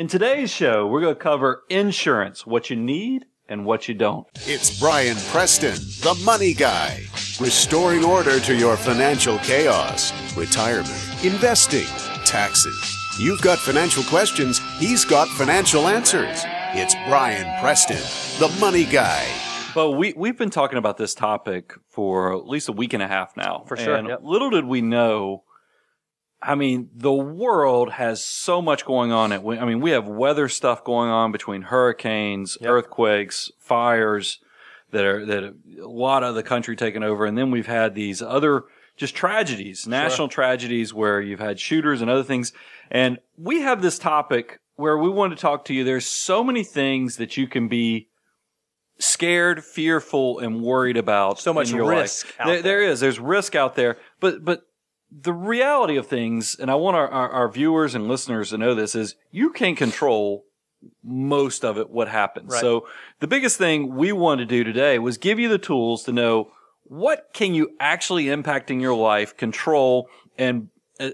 In today's show, we're going to cover insurance, what you need and what you don't. It's Brian Preston, the money guy, restoring order to your financial chaos, retirement, investing, taxes. You've got financial questions, he's got financial answers. It's Brian Preston, the money guy. But we, we've been talking about this topic for at least a week and a half now. For sure. And yep. little did we know I mean, the world has so much going on. It. I mean, we have weather stuff going on between hurricanes, yep. earthquakes, fires that are, that a lot of the country taken over. And then we've had these other just tragedies, national sure. tragedies where you've had shooters and other things. And we have this topic where we want to talk to you. There's so many things that you can be scared, fearful, and worried about. So much risk. There, there. there is. There's risk out there. But but the reality of things, and I want our, our, our, viewers and listeners to know this is you can control most of it what happens. Right. So the biggest thing we wanted to do today was give you the tools to know what can you actually impact in your life, control, and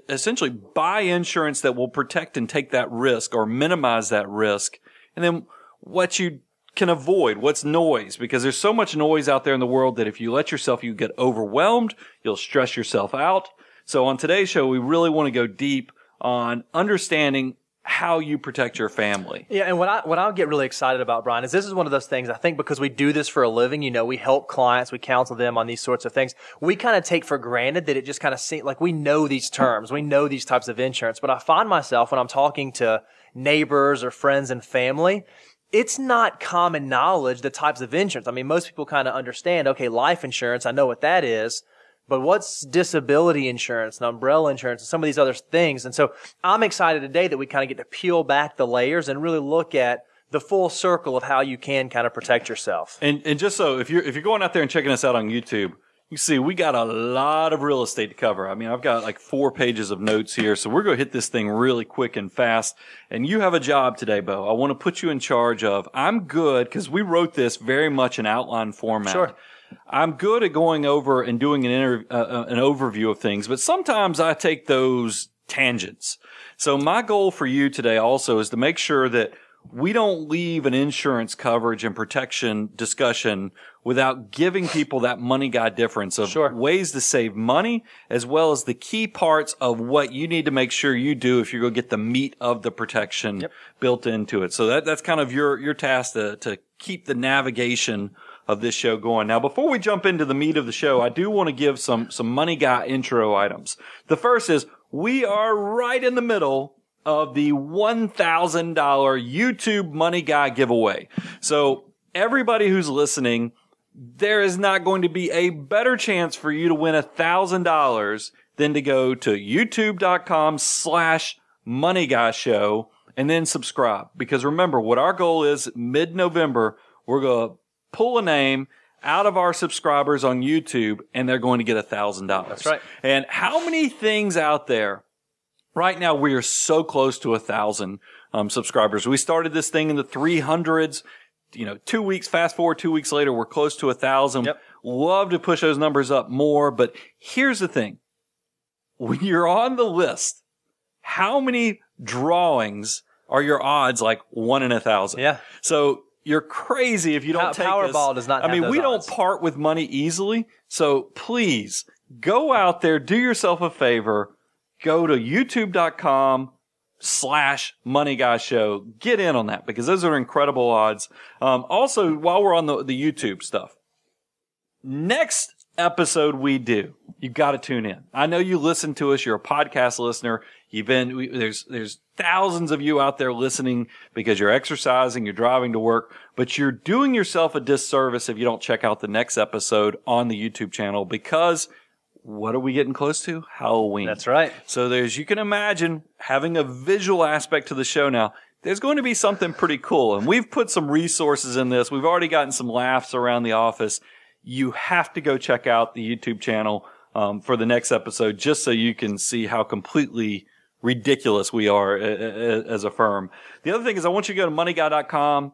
essentially buy insurance that will protect and take that risk or minimize that risk. And then what you can avoid, what's noise, because there's so much noise out there in the world that if you let yourself, you get overwhelmed, you'll stress yourself out, so on today's show, we really want to go deep on understanding how you protect your family. Yeah, and what I what i get really excited about, Brian, is this is one of those things I think because we do this for a living, you know, we help clients, we counsel them on these sorts of things. We kind of take for granted that it just kind of seems like we know these terms, we know these types of insurance. But I find myself when I'm talking to neighbors or friends and family, it's not common knowledge the types of insurance. I mean, most people kind of understand, okay, life insurance, I know what that is but what's disability insurance and umbrella insurance and some of these other things? And so I'm excited today that we kind of get to peel back the layers and really look at the full circle of how you can kind of protect yourself. And, and just so if you're, if you're going out there and checking us out on YouTube, you see we got a lot of real estate to cover. I mean, I've got like four pages of notes here, so we're going to hit this thing really quick and fast. And you have a job today, Bo. I want to put you in charge of. I'm good because we wrote this very much in outline format. Sure. I'm good at going over and doing an uh, uh, an overview of things, but sometimes I take those tangents. So my goal for you today also is to make sure that we don't leave an insurance coverage and protection discussion without giving people that money guy difference of sure. ways to save money as well as the key parts of what you need to make sure you do if you're going to get the meat of the protection yep. built into it. So that, that's kind of your, your task to, to keep the navigation of this show going. Now, before we jump into the meat of the show, I do want to give some, some money guy intro items. The first is we are right in the middle of the $1,000 YouTube money guy giveaway. So everybody who's listening, there is not going to be a better chance for you to win a thousand dollars than to go to youtube.com slash money guy show and then subscribe. Because remember what our goal is mid November, we're going to pull a name out of our subscribers on YouTube and they're going to get a thousand dollars. That's right. And how many things out there right now? We are so close to a thousand um, subscribers. We started this thing in the 300s. You know, two weeks, fast forward two weeks later, we're close to a thousand. Yep. Love to push those numbers up more. But here's the thing. When you're on the list, how many drawings are your odds like one in a thousand? Yeah. So you're crazy if you don't take Powerball does not. I mean, we odds. don't part with money easily, so please go out there, do yourself a favor, go to youtube.com slash money guy show. Get in on that because those are incredible odds. Um, also, while we're on the, the YouTube stuff, next episode we do. You've got to tune in. I know you listen to us. You're a podcast listener. You've been, we, there's, there's thousands of you out there listening because you're exercising, you're driving to work, but you're doing yourself a disservice if you don't check out the next episode on the YouTube channel because what are we getting close to? Halloween. That's right. So there's, you can imagine having a visual aspect to the show now. There's going to be something pretty cool. And we've put some resources in this. We've already gotten some laughs around the office you have to go check out the YouTube channel um, for the next episode just so you can see how completely ridiculous we are as a firm. The other thing is I want you to go to moneyguy.com.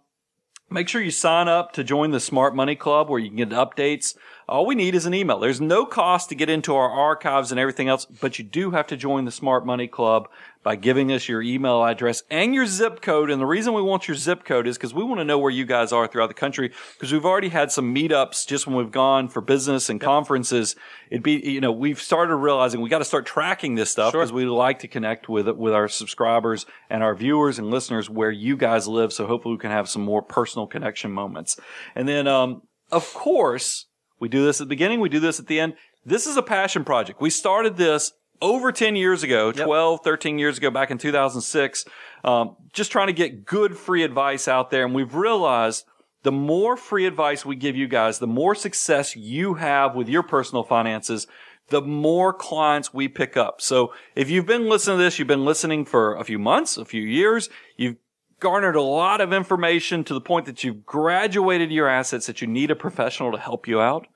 Make sure you sign up to join the Smart Money Club where you can get updates all we need is an email. There's no cost to get into our archives and everything else, but you do have to join the Smart Money Club by giving us your email address and your zip code. And the reason we want your zip code is because we want to know where you guys are throughout the country because we've already had some meetups just when we've gone for business and conferences. It'd be, you know, we've started realizing we got to start tracking this stuff because sure. we like to connect with, with our subscribers and our viewers and listeners where you guys live. So hopefully we can have some more personal connection moments. And then, um, of course, we do this at the beginning. We do this at the end. This is a passion project. We started this over 10 years ago, yep. 12, 13 years ago, back in 2006, um, just trying to get good free advice out there. And we've realized the more free advice we give you guys, the more success you have with your personal finances, the more clients we pick up. So if you've been listening to this, you've been listening for a few months, a few years, you've garnered a lot of information to the point that you've graduated your assets that you need a professional to help you out,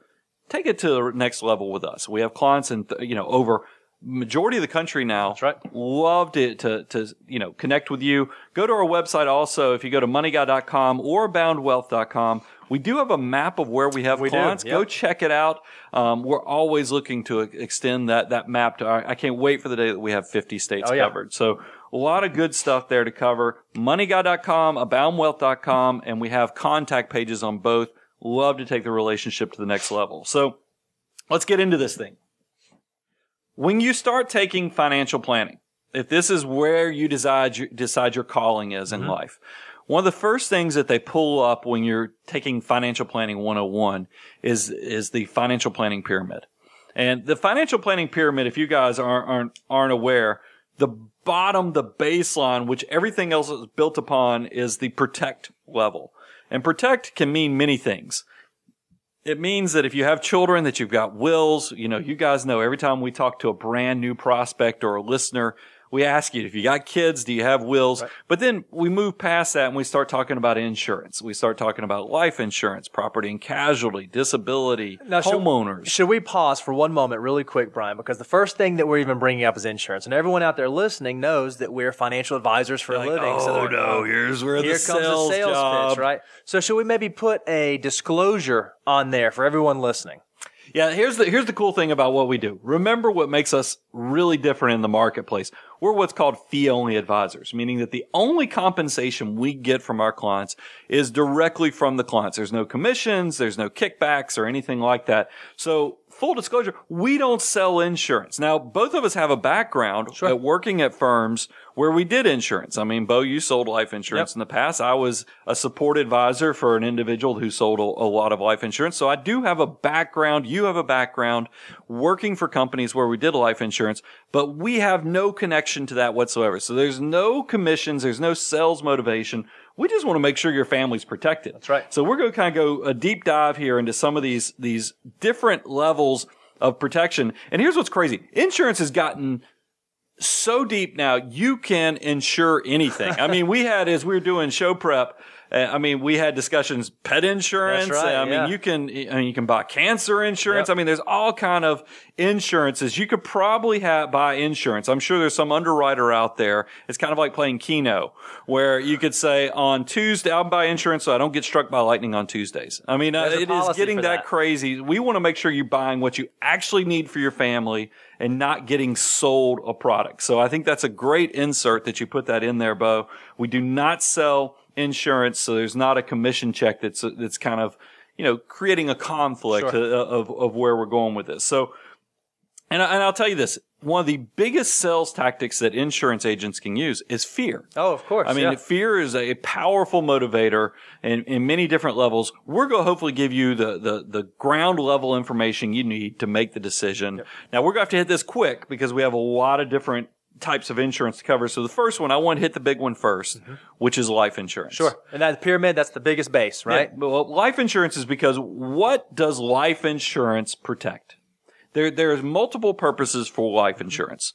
take it to the next level with us. We have clients in, you know, over majority of the country now. That's right. Love to, to, to, you know, connect with you. Go to our website also. If you go to moneyguy.com or boundwealth.com, we do have a map of where we have we clients. Yep. Go check it out. Um, we're always looking to extend that that map to. Our, I can't wait for the day that we have 50 states oh, yeah. covered. So a lot of good stuff there to cover. MoneyGuy.com, AboundWealth.com, and we have contact pages on both. Love to take the relationship to the next level. So let's get into this thing. When you start taking financial planning, if this is where you decide, you decide your calling is in mm-hmm. life, one of the first things that they pull up when you're taking financial planning 101 is, is the financial planning pyramid. And the financial planning pyramid, if you guys aren't, aren't, aren't aware, the bottom the baseline, which everything else is built upon, is the protect level. And protect can mean many things. It means that if you have children, that you've got wills. You know, you guys know every time we talk to a brand new prospect or a listener, we ask you if you got kids, do you have wills? Right. But then we move past that and we start talking about insurance. We start talking about life insurance, property and casualty, disability, now, homeowners. Should, should, we pause for one moment, really quick, Brian? Because the first thing that we're even bringing up is insurance, and everyone out there listening knows that we're financial advisors for are a like, living. Oh so no, here's where here the comes sales the sales job. pitch, right? So should we maybe put a disclosure on there for everyone listening? Yeah, here's the here's the cool thing about what we do. Remember what makes us really different in the marketplace. We're what's called fee-only advisors, meaning that the only compensation we get from our clients is directly from the clients. There's no commissions, there's no kickbacks or anything like that. So full disclosure, we don't sell insurance. Now, both of us have a background sure. at working at firms where we did insurance. I mean, Bo, you sold life insurance yep. in the past. I was a support advisor for an individual who sold a, a lot of life insurance. So I do have a background. You have a background working for companies where we did life insurance, but we have no connection to that whatsoever. So there's no commissions. There's no sales motivation we just want to make sure your family's protected. That's right. So we're going to kind of go a deep dive here into some of these, these different levels of protection. And here's what's crazy. Insurance has gotten so deep now, you can insure anything. I mean, we had, as we were doing show prep, uh, I mean, we had discussions pet insurance. Right, I yeah. mean, you can I mean, you can buy cancer insurance. Yep. I mean, there's all kind of insurances. You could probably have, buy insurance. I'm sure there's some underwriter out there. It's kind of like playing Keno, where you could say on Tuesday I'll buy insurance so I don't get struck by lightning on Tuesdays. I mean, uh, it is getting that, that crazy. We want to make sure you're buying what you actually need for your family and not getting sold a product. So I think that's a great insert that you put that in there, Bo. We do not sell insurance, so there's not a commission check that's that's kind of you know creating a conflict sure. Uh, of, of where we're going with this. So, and I, and I'll tell you this: one of the biggest sales tactics that insurance agents can use is fear. Oh, of course. I mean, yeah. fear is a powerful motivator in, in many different levels. We're going to hopefully give you the, the, the ground level information you need to make the decision. Yep. Now, we're going to have to hit this quick because we have a lot of different types of insurance to cover. So the first one, I want to hit the big one first, mm-hmm. which is life insurance. Sure. And that pyramid, that's the biggest base, right? Yeah. Well, life insurance is because what does life insurance protect? There, there's multiple purposes for life insurance.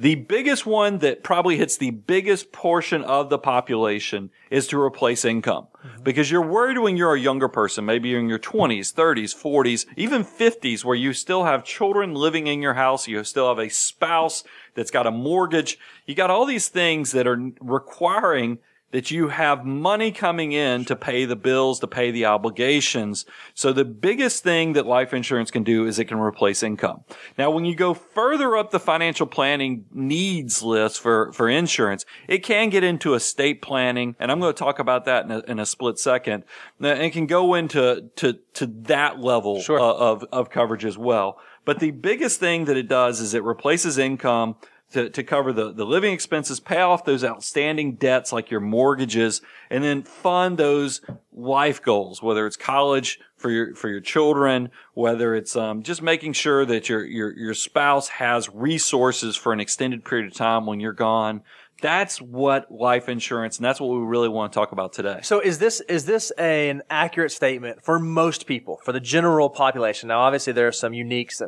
The biggest one that probably hits the biggest portion of the population is to replace income mm-hmm. because you're worried when you're a younger person, maybe you're in your 20s, 30s, 40s, even 50s, where you still have children living in your house. You still have a spouse that's got a mortgage. You got all these things that are requiring that you have money coming in to pay the bills, to pay the obligations. So the biggest thing that life insurance can do is it can replace income. Now, when you go further up the financial planning needs list for, for insurance, it can get into estate planning. And I'm going to talk about that in a, in a split second. And it can go into, to, to that level sure. Uh, of, of coverage as well. But the biggest thing that it does is it replaces income to, to cover the, the living expenses, pay off those outstanding debts like your mortgages, and then fund those life goals, whether it's college for your, for your children, whether it's, um, just making sure that your, your, your spouse has resources for an extended period of time when you're gone. That's what life insurance, and that's what we really want to talk about today. So, is this is this an accurate statement for most people, for the general population? Now, obviously, there are some uniques,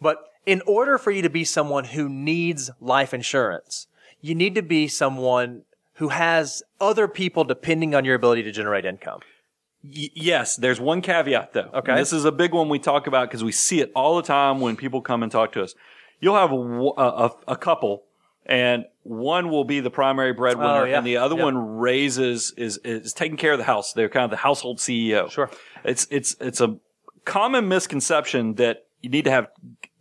but in order for you to be someone who needs life insurance, you need to be someone who has other people depending on your ability to generate income. yes, there's one caveat though. Okay. And this is a big one we talk about because we see it all the time when people come and talk to us. You'll have a, a, a couple and one will be the primary breadwinner oh, yeah. and the other one raises is, is taking care of the house. They're kind of the household CEO. Sure. It's, it's, it's a common misconception that you need to have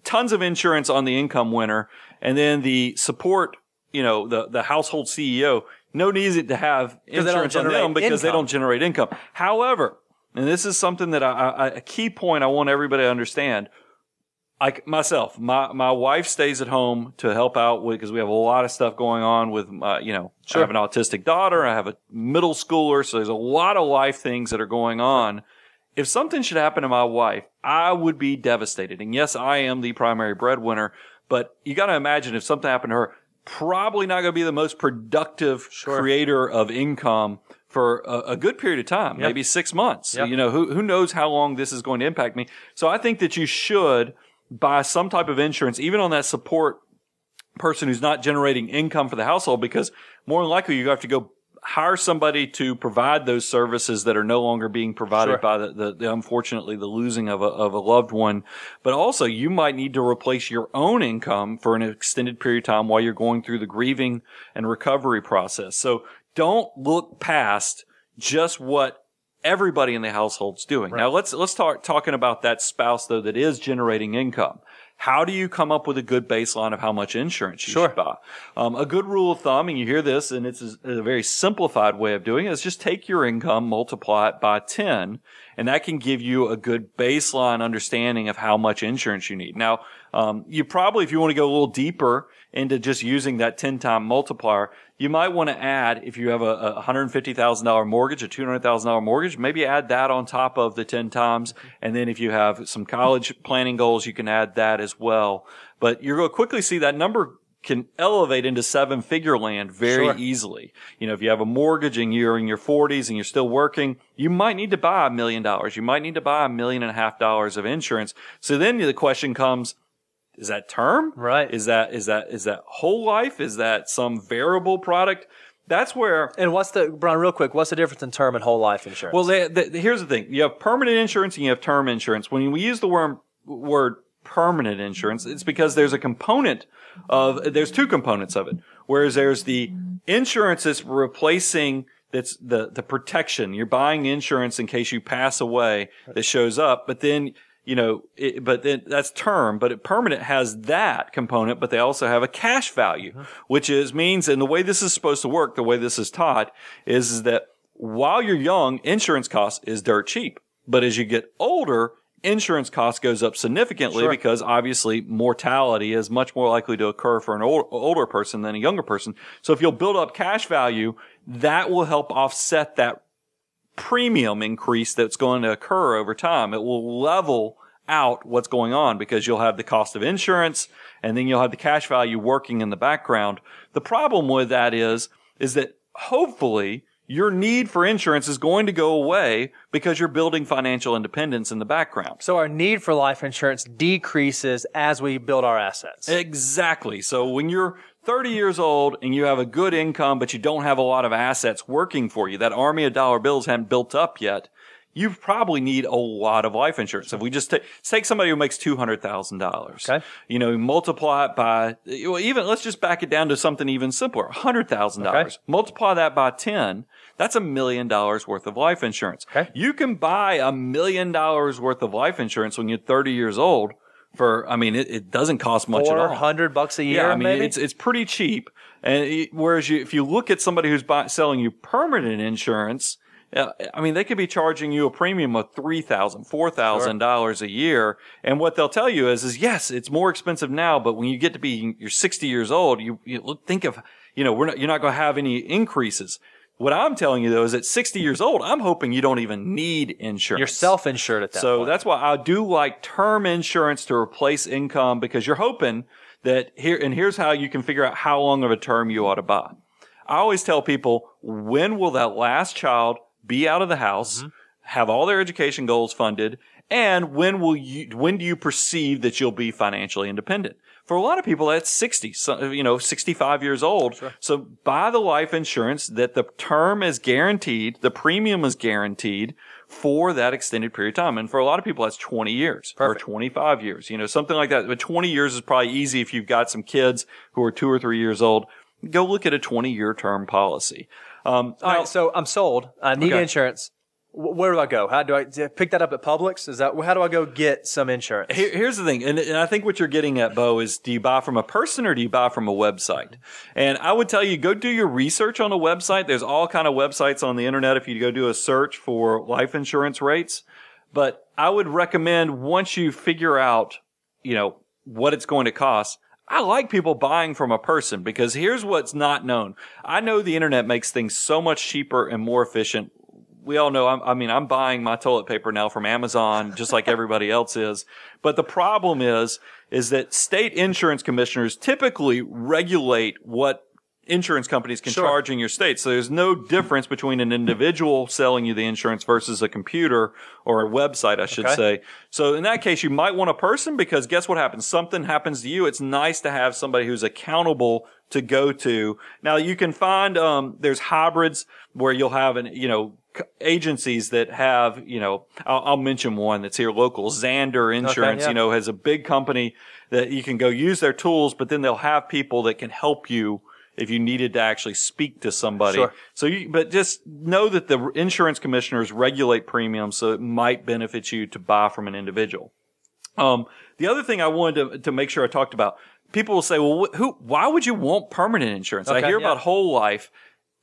tons of insurance on the income winner. And then the support, you know, the, the household CEO, no need to have insurance on them because income. they don't generate income. However, and this is something that I, I, a key point I want everybody to understand. I myself, my my wife stays at home to help out because we have a lot of stuff going on with my, uh, you know, sure. I have an autistic daughter, I have a middle schooler, so there's a lot of life things that are going on. If something should happen to my wife, I would be devastated. And yes, I am the primary breadwinner, but you got to imagine if something happened to her, probably not going to be the most productive sure. creator of income for a, a good period of time, yep. maybe six months. Yep. You know, who, who knows how long this is going to impact me. So I think that you should buy some type of insurance, even on that support person who's not generating income for the household, because more than likely you have to go hire somebody to provide those services that are no longer being provided sure. by the, the, the, unfortunately the losing of a, of a loved one. But also you might need to replace your own income for an extended period of time while you're going through the grieving and recovery process. So don't look past just what everybody in the household's doing. Right. Now let's let's talk talking about that spouse though that is generating income how do you come up with a good baseline of how much insurance you sure. should buy? Um, a good rule of thumb, and you hear this, and it's a, a very simplified way of doing it, is just take your income, multiply it by 10, and that can give you a good baseline understanding of how much insurance you need. Now, um, you probably, if you want to go a little deeper into just using that 10 time multiplier, you might want to add, if you have a, $150,000 mortgage, a $200,000 mortgage, maybe add that on top of the 10 times. And then if you have some college planning goals, you can add that as well. But you're going to quickly see that number can elevate into seven figure land very sure. easily. You know, if you have a mortgage and you're in your forties and you're still working, you might need to buy a million dollars. You might need to buy a million and a half dollars of insurance. So then the question comes, is that term? Right. Is that is that is that whole life? Is that some variable product? That's where. And what's the Brian? Real quick, what's the difference in term and whole life insurance? Well, they, they, here's the thing: you have permanent insurance and you have term insurance. When we use the word word permanent insurance, it's because there's a component of there's two components of it. Whereas there's the insurance that's replacing that's the the protection. You're buying insurance in case you pass away that shows up, but then you know, it, but then that's term, but permanent has that component, but they also have a cash value, mm-hmm. which is means, and the way this is supposed to work, the way this is taught is, is that while you're young, insurance costs is dirt cheap. But as you get older, insurance costs goes up significantly sure. because obviously mortality is much more likely to occur for an old, older person than a younger person. So if you'll build up cash value, that will help offset that premium increase that's going to occur over time. It will level out what's going on because you'll have the cost of insurance and then you'll have the cash value working in the background. The problem with that is, is that hopefully your need for insurance is going to go away because you're building financial independence in the background. So our need for life insurance decreases as we build our assets. Exactly. So when you're 30 years old and you have a good income, but you don't have a lot of assets working for you, that army of dollar bills hadn't built up yet, you probably need a lot of life insurance. If we just take, take somebody who makes $200,000, okay. you know, multiply it by, well, even let's just back it down to something even simpler, $100,000. Okay. Multiply that by 10. That's a million dollars worth of life insurance. Okay. You can buy a million dollars worth of life insurance when you're 30 years old for I mean it, it doesn't cost much at all. Hundred bucks a year. Yeah, I mean maybe? it's it's pretty cheap. And it, whereas you, if you look at somebody who's buy, selling you permanent insurance, uh, I mean they could be charging you a premium of three thousand, four thousand sure. dollars a year. And what they'll tell you is, is yes, it's more expensive now, but when you get to be you're sixty years old, you, you think of you know we're not you're not going to have any increases. What I'm telling you though is at 60 years old, I'm hoping you don't even need insurance. You're self-insured at that so point. that's why I do like term insurance to replace income because you're hoping that here, and here's how you can figure out how long of a term you ought to buy. I always tell people, when will that last child be out of the house, mm-hmm. have all their education goals funded, and when will you, when do you perceive that you'll be financially independent? For a lot of people, that's 60, so, you know, 65 years old. Sure. So buy the life insurance that the term is guaranteed, the premium is guaranteed for that extended period of time. And for a lot of people, that's 20 years Perfect. or 25 years, you know, something like that. But 20 years is probably easy if you've got some kids who are two or three years old. Go look at a 20 year term policy. Um, all now, right, so I'm sold. I need okay. insurance where do I go? How do I, do I pick that up at Publix? Is that how do I go get some insurance? Here, here's the thing, and, and, I think what you're getting at, Bo, is do you buy from a person or do you buy from a website? And I would tell you go do your research on a website. There's all kind of websites on the internet if you go do a search for life insurance rates. But I would recommend once you figure out, you know, what it's going to cost. I like people buying from a person because here's what's not known. I know the internet makes things so much cheaper and more efficient we all know, I'm, i mean, I'm buying my toilet paper now from Amazon, just like everybody else is. But the problem is, is that state insurance commissioners typically regulate what insurance companies can sure. charge in your state. So there's no difference between an individual selling you the insurance versus a computer or a website, I should okay. say. So in that case, you might want a person because guess what happens? Something happens to you. It's nice to have somebody who's accountable to go to. Now you can find, um, there's hybrids where you'll have an, you know, agencies that have, you know, I'll, I'll, mention one that's here local, Xander Insurance, okay, yeah. you know, has a big company that you can go use their tools, but then they'll have people that can help you if you needed to actually speak to somebody. Sure. So you, but just know that the insurance commissioners regulate premiums, so it might benefit you to buy from an individual. Um, the other thing I wanted to, to make sure I talked about, people will say, well, who, why would you want permanent insurance? Okay, I hear yeah. about whole life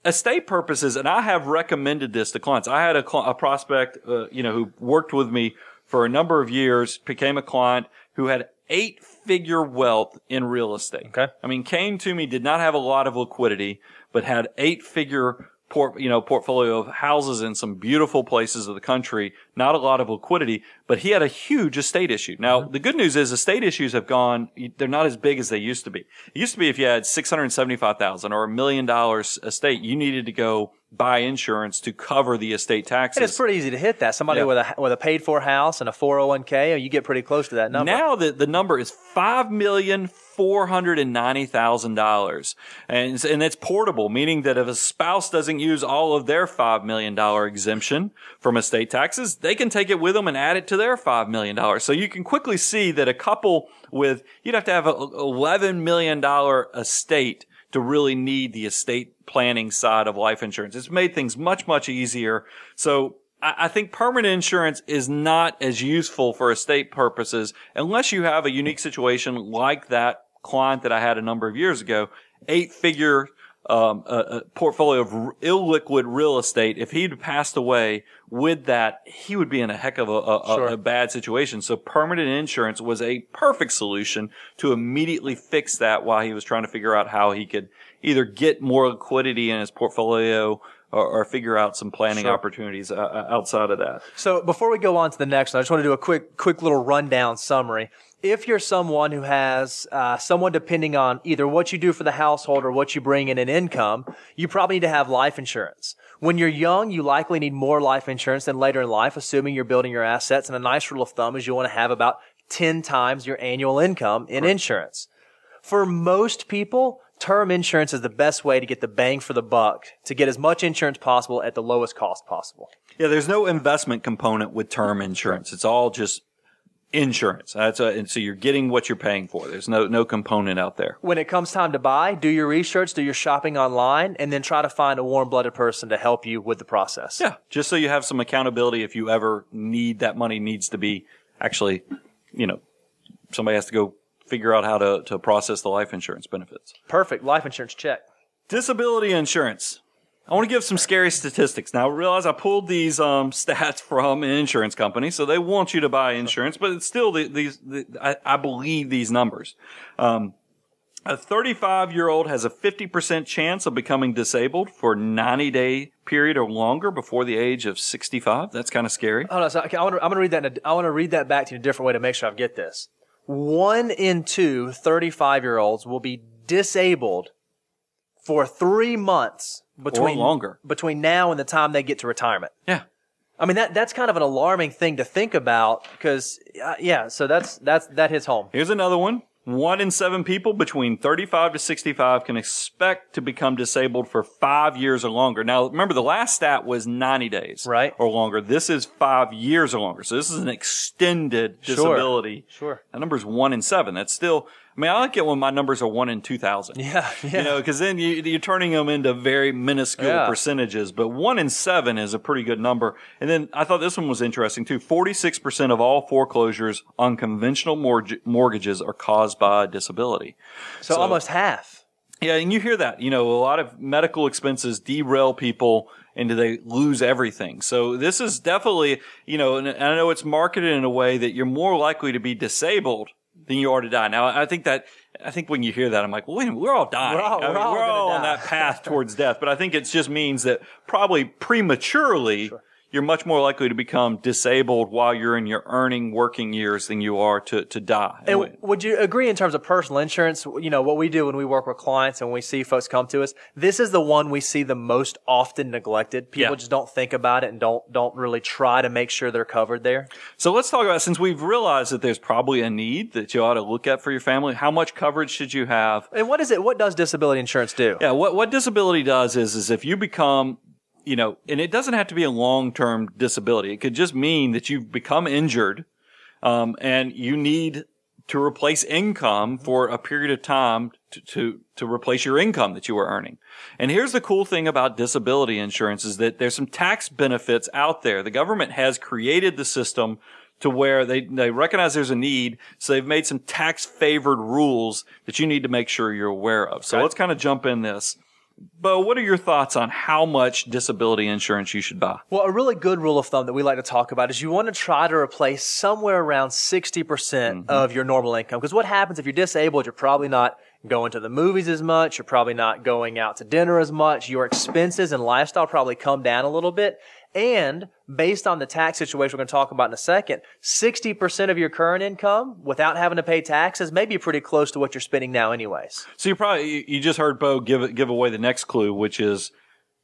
estate purposes, and I have recommended this to clients. I had a, cl- a prospect, uh, you know, who worked with me for a number of years, became a client who had eight figure wealth in real estate. Okay. I mean, came to me, did not have a lot of liquidity, but had eight figure port, you know, portfolio of houses in some beautiful places of the country, not a lot of liquidity, but he had a huge estate issue. Now, mm-hmm. the good news is estate issues have gone, they're not as big as they used to be. It used to be if you had 675,000 or a million dollars estate, you needed to go buy insurance to cover the estate taxes. And it's pretty easy to hit that. Somebody yeah. with a with a paid for house and a 401k, you get pretty close to that number. Now the, the number is five million four hundred and ninety thousand dollars, and and it's portable, meaning that if a spouse doesn't use all of their five million dollar exemption from estate taxes, they can take it with them and add it to their five million dollars. So you can quickly see that a couple with you'd have to have a eleven million dollar estate to really need the estate planning side of life insurance. It's made things much, much easier. So I, think permanent insurance is not as useful for estate purposes unless you have a unique situation like that client that I had a number of years ago, eight figure um, a, a, portfolio of r- illiquid real estate. If he'd passed away with that, he would be in a heck of a, a, sure. a, bad situation. So permanent insurance was a perfect solution to immediately fix that while he was trying to figure out how he could either get more liquidity in his portfolio or, or figure out some planning sure. opportunities uh, uh outside of that. So before we go on to the next one, I just want to do a quick, quick little rundown summary if you're someone who has uh, someone depending on either what you do for the household or what you bring in an income, you probably need to have life insurance. When you're young, you likely need more life insurance than later in life, assuming you're building your assets. And a nice rule of thumb is you want to have about 10 times your annual income in Correct. insurance. For most people, term insurance is the best way to get the bang for the buck, to get as much insurance possible at the lowest cost possible. Yeah, there's no investment component with term insurance. It's all just insurance. That's a, and so you're getting what you're paying for. There's no no component out there. When it comes time to buy, do your research, do your shopping online, and then try to find a warm-blooded person to help you with the process. Yeah, just so you have some accountability if you ever need that money needs to be actually, you know, somebody has to go figure out how to to process the life insurance benefits. Perfect. Life insurance check. Disability insurance. I want to give some scary statistics. Now, realize I pulled these um, stats from an insurance company, so they want you to buy insurance, but it's still the, these, the, I, I, believe these numbers. Um, a 35 year old has a 50% chance of becoming disabled for 90 day period or longer before the age of 65. That's kind of scary. Hold on, so, okay, I want to, I'm going to read that. In a, I want to read that back to you in a different way to make sure I get this. One in two 35 year olds will be disabled for three months between or longer between now and the time they get to retirement. Yeah. I mean that that's kind of an alarming thing to think about because uh, yeah, so that's that's that hits home. Here's another one. One in seven people between 35 to 65 can expect to become disabled for five years or longer. Now, remember the last stat was 90 days right. or longer. This is five years or longer. So this is an extended disability. Sure. sure. That number is one in seven. That's still I mean, I like it when my numbers are one in 2,000. Yeah, yeah. You know, because then you, are turning them into very minuscule yeah. percentages, but one in seven is a pretty good number. And then I thought this one was interesting too. 46% of all foreclosures on conventional mortgages are caused by disability. so, so almost half. Yeah, and you hear that. You know, a lot of medical expenses derail people and they lose everything. So this is definitely, you know, and I know it's marketed in a way that you're more likely to be disabled than you are to die. Now, I think that I think when you hear that, I'm like, well, wait a minute, we're all dying. We're all, we're I mean, all, we're all on die. that path towards death. But I think it just means that probably prematurely sure you're much more likely to become disabled while you're in your earning working years than you are to, to die. And would you agree in terms of personal insurance? You know, what we do when we work with clients and we see folks come to us, this is the one we see the most often neglected. People yeah. just don't think about it and don't, don't really try to make sure they're covered there. So let's talk about, since we've realized that there's probably a need that you ought to look at for your family, how much coverage should you have? And what is it? What does disability insurance do? Yeah. What, what disability does is, is if you become you know, and it doesn't have to be a long term disability. It could just mean that you've become injured um, and you need to replace income for a period of time to, to, to replace your income that you were earning. And here's the cool thing about disability insurance is that there's some tax benefits out there. The government has created the system to where they, they recognize there's a need. So they've made some tax favored rules that you need to make sure you're aware of. So okay. let's kind of jump in this. Bo, what are your thoughts on how much disability insurance you should buy? Well, a really good rule of thumb that we like to talk about is you want to try to replace somewhere around 60% percent mm hmm of your normal income. Because what happens if you're disabled, you're probably not going to the movies as much. You're probably not going out to dinner as much. Your expenses and lifestyle probably come down a little bit. And based on the tax situation we're going to talk about in a second, 60% of your current income without having to pay taxes may be pretty close to what you're spending now anyways. So you probably, you just heard Bo give, give away the next clue, which is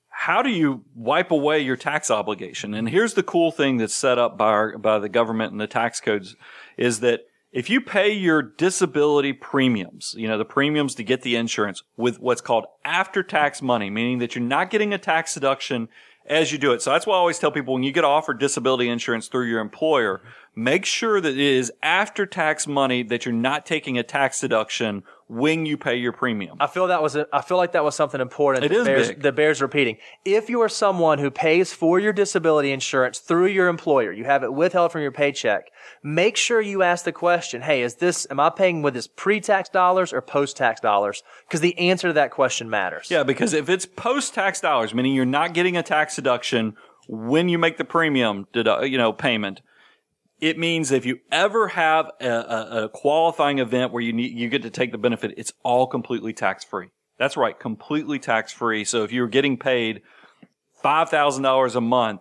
how do you wipe away your tax obligation? And here's the cool thing that's set up by our, by the government and the tax codes is that if you pay your disability premiums, you know, the premiums to get the insurance with what's called after tax money, meaning that you're not getting a tax deduction as you do it. So that's why I always tell people when you get offered disability insurance through your employer, make sure that it is after tax money that you're not taking a tax deduction when you pay your premium. I feel that was a, I feel like that was something important. It is bears, big. The bears repeating. If you are someone who pays for your disability insurance through your employer, you have it withheld from your paycheck. Make sure you ask the question, "Hey, is this am I paying with this pre-tax dollars or post-tax dollars?" Because the answer to that question matters. Yeah, because if it's post-tax dollars, meaning you're not getting a tax deduction when you make the premium, dedu- you know, payment it means if you ever have a, a, a qualifying event where you need, you get to take the benefit, it's all completely tax free. That's right. Completely tax free. So if you're getting paid $5,000 a month,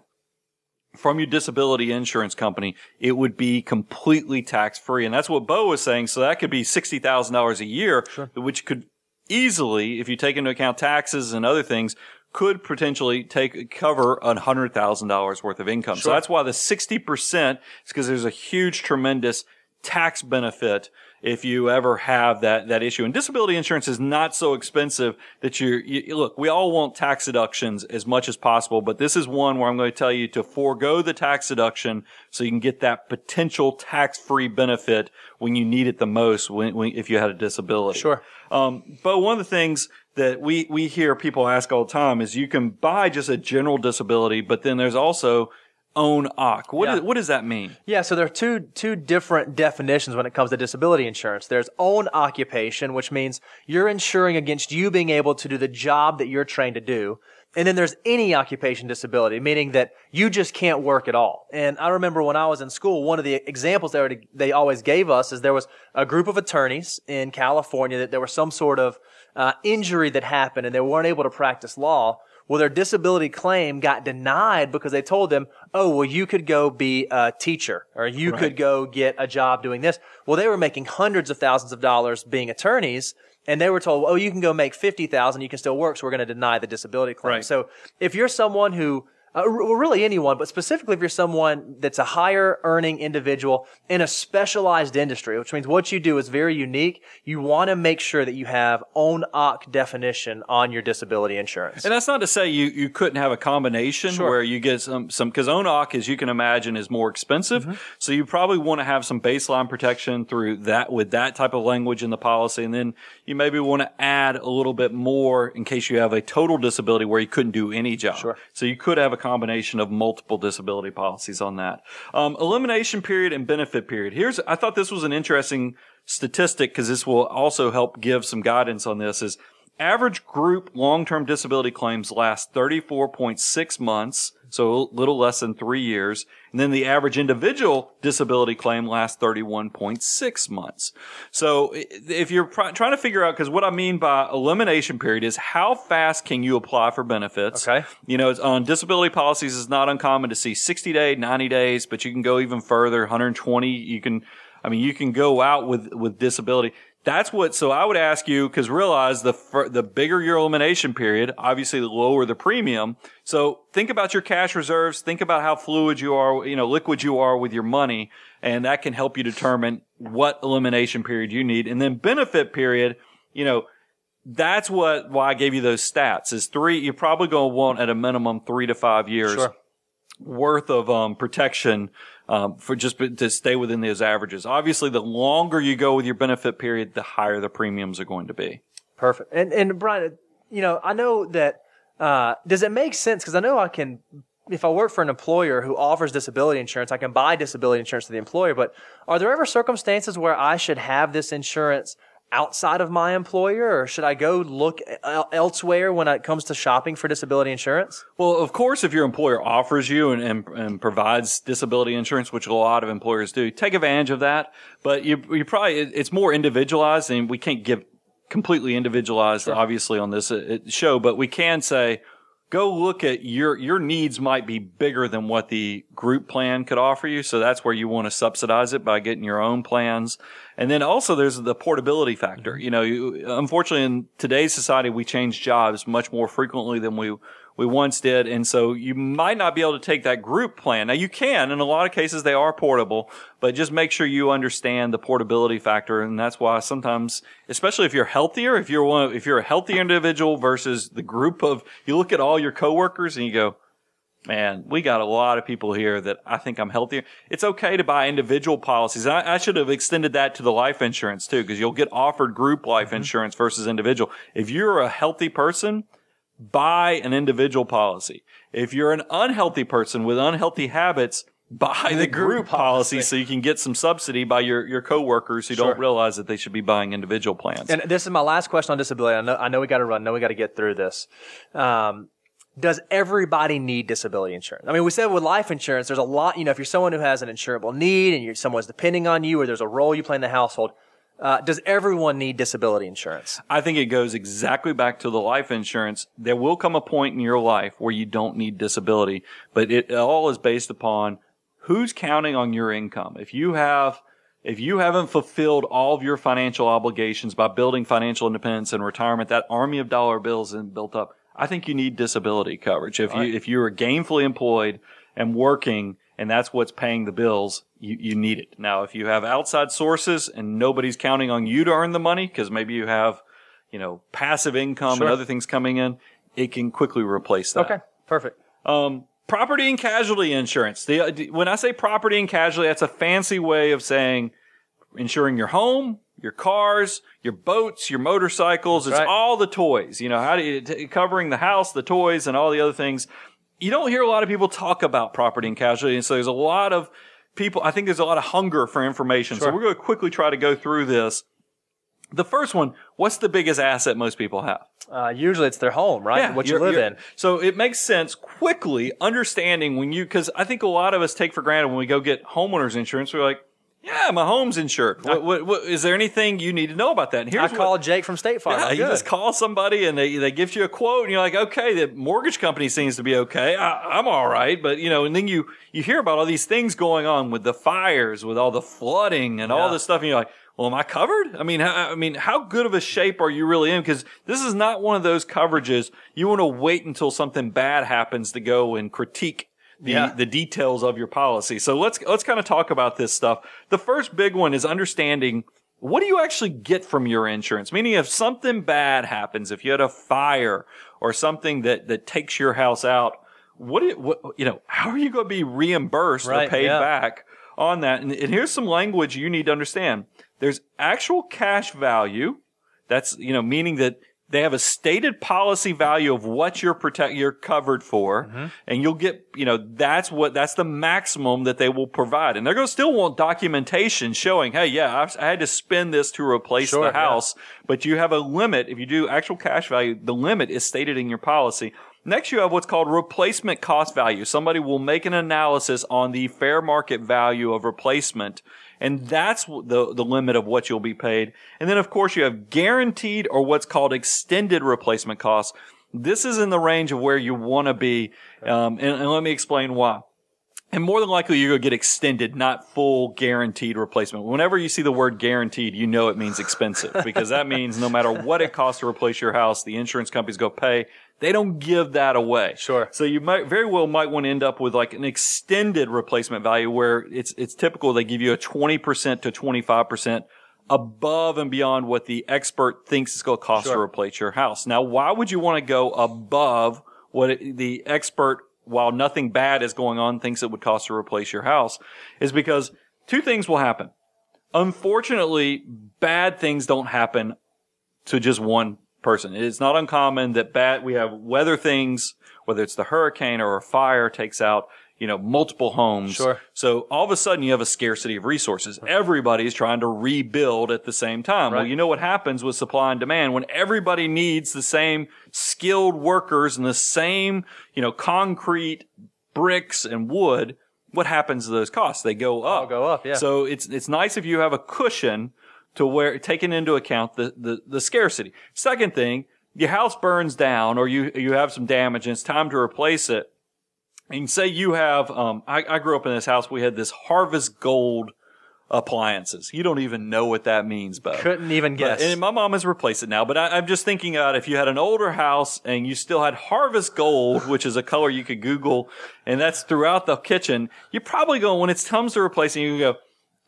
from your disability insurance company, it would be completely tax free. And that's what Bo was saying. So that could be $60,000 a year, sure. which could easily, if you take into account taxes and other things, could potentially take cover hundred thousand dollars worth of income. Sure. So that's why the sixty percent is because there's a huge, tremendous tax benefit if you ever have that that issue. And disability insurance is not so expensive that you, you, look. We all want tax deductions as much as possible, but this is one where I'm going to tell you to forego the tax deduction so you can get that potential tax free benefit when you need it the most. When, when, if you had a disability, sure. Um, but one of the things that we, we hear people ask all the time is you can buy just a general disability, but then there's also own OC. What, yeah. is, what does that mean? Yeah, so there are two two different definitions when it comes to disability insurance. There's own occupation, which means you're insuring against you being able to do the job that you're trained to do. And then there's any occupation disability, meaning that you just can't work at all. And I remember when I was in school, one of the examples they, were, they always gave us is there was a group of attorneys in California that there was some sort of uh, injury that happened and they weren't able to practice law. Well, their disability claim got denied because they told them, oh, well, you could go be a teacher or you right. could go get a job doing this. Well, they were making hundreds of thousands of dollars being attorneys and they were told, oh, you can go make 50,000, you can still work, so we're going to deny the disability claim. Right. So if you're someone who uh, really anyone, but specifically if you're someone that's a higher earning individual in a specialized industry, which means what you do is very unique, you want to make sure that you have own OC definition on your disability insurance. And that's not to say you, you couldn't have a combination sure. where you get some, some, cause own OC, as you can imagine, is more expensive. Mm-hmm. So you probably want to have some baseline protection through that with that type of language in the policy. And then you maybe want to add a little bit more in case you have a total disability where you couldn't do any job. Sure. So you could have a combination of multiple disability policies on that. Um, elimination period and benefit period. Here's, I thought this was an interesting statistic because this will also help give some guidance on this is average group long-term disability claims last 34.6 months so a little less than three years. And then the average individual disability claim lasts 31.6 months. So if you're pr- trying to figure out, because what I mean by elimination period is how fast can you apply for benefits? Okay. You know, on um, disability policies, it's not uncommon to see 60 day, 90 days, but you can go even further, 120. You can, I mean, you can go out with, with disability. That's what. So I would ask you because realize the the bigger your elimination period, obviously the lower the premium. So think about your cash reserves. Think about how fluid you are, you know, liquid you are with your money, and that can help you determine what elimination period you need. And then benefit period, you know, that's what why I gave you those stats is three. You're probably going to want at a minimum three to five years sure. worth of um, protection um, for just to stay within those averages. Obviously, the longer you go with your benefit period, the higher the premiums are going to be. Perfect. And and Brian, you know, I know that. Uh, does it make sense? Because I know I can if I work for an employer who offers disability insurance, I can buy disability insurance to the employer. But are there ever circumstances where I should have this insurance outside of my employer or should I go look elsewhere when it comes to shopping for disability insurance? Well, of course, if your employer offers you and, and, and provides disability insurance, which a lot of employers do, take advantage of that. But you, you probably, it's more individualized and we can't give completely individualized, sure. obviously, on this uh, uh, show, but we can say, go look at your your needs might be bigger than what the group plan could offer you so that's where you want to subsidize it by getting your own plans and then also there's the portability factor mm-hmm. you know you, unfortunately in today's society we change jobs much more frequently than we we once did. And so you might not be able to take that group plan. Now you can, in a lot of cases, they are portable, but just make sure you understand the portability factor. And that's why sometimes, especially if you're healthier, if you're one, if you're a healthy individual versus the group of, you look at all your coworkers and you go, man, we got a lot of people here that I think I'm healthier. It's okay to buy individual policies. I, I should have extended that to the life insurance too, because you'll get offered group life mm-hmm. insurance versus individual. If you're a healthy person, buy an individual policy. If you're an unhealthy person with unhealthy habits, buy the, group, policy, so you can get some subsidy by your, your coworkers who sure. don't realize that they should be buying individual plans. And this is my last question on disability. I know, I know we got to run. I know we got to get through this. Um, does everybody need disability insurance? I mean, we said with life insurance, there's a lot, you know, if you're someone who has an insurable need and you're, someone's depending on you or there's a role you play in the household, uh, does everyone need disability insurance? I think it goes exactly back to the life insurance. There will come a point in your life where you don't need disability, but it all is based upon who's counting on your income. If you have if you haven't fulfilled all of your financial obligations by building financial independence and retirement, that army of dollar bills and built up, I think you need disability coverage. If right. you if you are gainfully employed and working, and that's what's paying the bills. You, you need it. Now, if you have outside sources and nobody's counting on you to earn the money, because maybe you have, you know, passive income sure. and other things coming in, it can quickly replace that. Okay, perfect. Um, property and casualty insurance. The, uh, when I say property and casualty, that's a fancy way of saying insuring your home, your cars, your boats, your motorcycles. That's it's right. all the toys. You know, how do you, t- covering the house, the toys, and all the other things you don't hear a lot of people talk about property and casualty. And so there's a lot of people, I think there's a lot of hunger for information. Sure. So we're going to quickly try to go through this. The first one, what's the biggest asset most people have? Uh, usually it's their home, right? Yeah, what you live in. So it makes sense quickly understanding when you, cause I think a lot of us take for granted when we go get homeowners insurance, we're like, yeah, my home's insured. What, what, what, is there anything you need to know about that? And here's I called Jake from State Farm. Yeah, you just call somebody and they, they give you a quote, and you're like, okay, the mortgage company seems to be okay. I, am all right, but you know, and then you you hear about all these things going on with the fires, with all the flooding, and yeah. all this stuff, and you're like, well, am I covered? I mean, how, I mean, how good of a shape are you really in? Because this is not one of those coverages you want to wait until something bad happens to go and critique the, yeah. the details of your policy. So let's, let's kind of talk about this stuff. The first big one is understanding what do you actually get from your insurance? Meaning if something bad happens, if you had a fire or something that, that takes your house out, what, it, what you know, how are you going to be reimbursed right, or paid yeah. back on that? And, and here's some language you need to understand. There's actual cash value. That's, you know, meaning that they have a stated policy value of what you're protect you're covered for mm-hmm. and you'll get you know that's what that's the maximum that they will provide and they're going to still want documentation showing hey yeah i i had to spend this to replace sure, the house yeah. but you have a limit if you do actual cash value the limit is stated in your policy Next, you have what's called replacement cost value. Somebody will make an analysis on the fair market value of replacement and that's the, the limit of what you'll be paid. And then, of course, you have guaranteed or what's called extended replacement costs. This is in the range of where you want to be. Um, and, and let me explain why. And more than likely, you're going to get extended, not full guaranteed replacement. Whenever you see the word guaranteed, you know it means expensive because that means no matter what it costs to replace your house, the insurance companies go pay. They don't give that away. Sure. So you might very well might want to end up with like an extended replacement value where it's, it's typical they give you a 20% to 25% above and beyond what the expert thinks it's going to cost sure. to replace your house. Now, why would you want to go above what the expert while nothing bad is going on, thinks it would cost to replace your house is because two things will happen. Unfortunately, bad things don't happen to just one person. It's not uncommon that bad, we have weather things, whether it's the hurricane or a fire takes out you know, multiple homes. Sure. So all of a sudden you have a scarcity of resources. Everybody's trying to rebuild at the same time. Right. Well, you know what happens with supply and demand when everybody needs the same skilled workers and the same, you know, concrete bricks and wood. What happens to those costs? They go up. All go up. Yeah. So it's, it's nice if you have a cushion to where taking into account the, the, the scarcity. Second thing, your house burns down or you, you have some damage and it's time to replace it and say you have, um, I, I grew up in this house. We had this Harvest Gold appliances. You don't even know what that means, but couldn't even guess. But, and my mom has replaced it now, but I, am just thinking about if you had an older house and you still had harvest gold, which is a color you could Google, and that's throughout the kitchen, you're probably going when it comes to replacing, you go.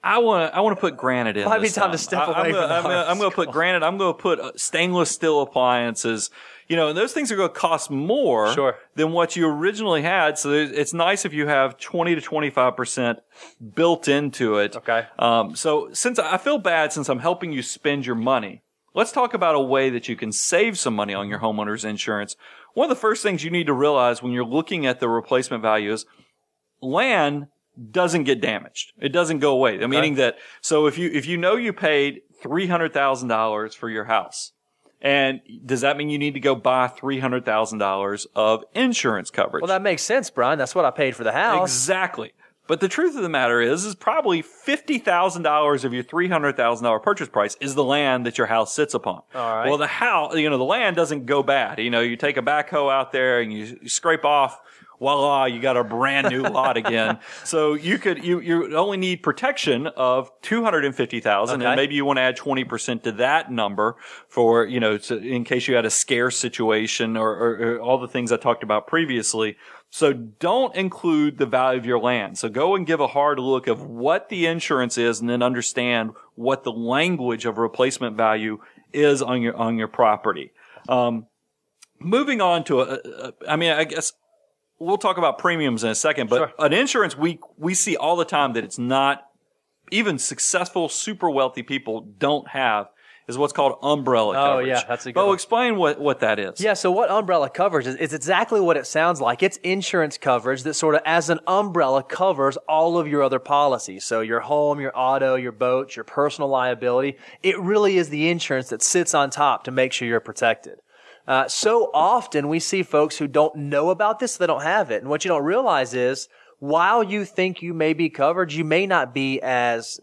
I want to. I want to put granite in. Might be time, time, to step I, away to I'm gonna, put granite. I'm gonna put uh, stainless steel appliances you know, and those things are going to cost more sure. than what you originally had. So it's nice if you have 20 to 25% built into it. Okay. Um, so since I feel bad since I'm helping you spend your money, let's talk about a way that you can save some money on your homeowner's insurance. One of the first things you need to realize when you're looking at the replacement value is land doesn't get damaged. It doesn't go away. Okay. Meaning that, so if you, if you know you paid $300,000 for your house, and does that mean you need to go buy $300,000 of insurance coverage? Well, that makes sense, Brian. That's what I paid for the house. Exactly. But the truth of the matter is, is probably $50,000 of your $300,000 purchase price is the land that your house sits upon. All right. Well, the house, you know, the land doesn't go bad. You know, you take a backhoe out there and you scrape off voila, you got a brand new lot again. so you could, you, you only need protection of 250,000 okay. and maybe you want to add 20% to that number for, you know, to, in case you had a scare situation or, or, or all the things I talked about previously. So don't include the value of your land. So go and give a hard look of what the insurance is and then understand what the language of replacement value is on your, on your property. Um, moving on to a, a, I mean, I guess we'll talk about premiums in a second, but sure. an insurance we we see all the time that it's not even successful, super wealthy people don't have is what's called umbrella coverage. Oh, yeah, that's a good Bo, explain what, what that is. Yeah, so what umbrella coverage is, is exactly what it sounds like. It's insurance coverage that sort of, as an umbrella, covers all of your other policies. So your home, your auto, your boat, your personal liability. It really is the insurance that sits on top to make sure you're protected. Uh, so often we see folks who don't know about this, they don't have it. And what you don't realize is while you think you may be covered, you may not be as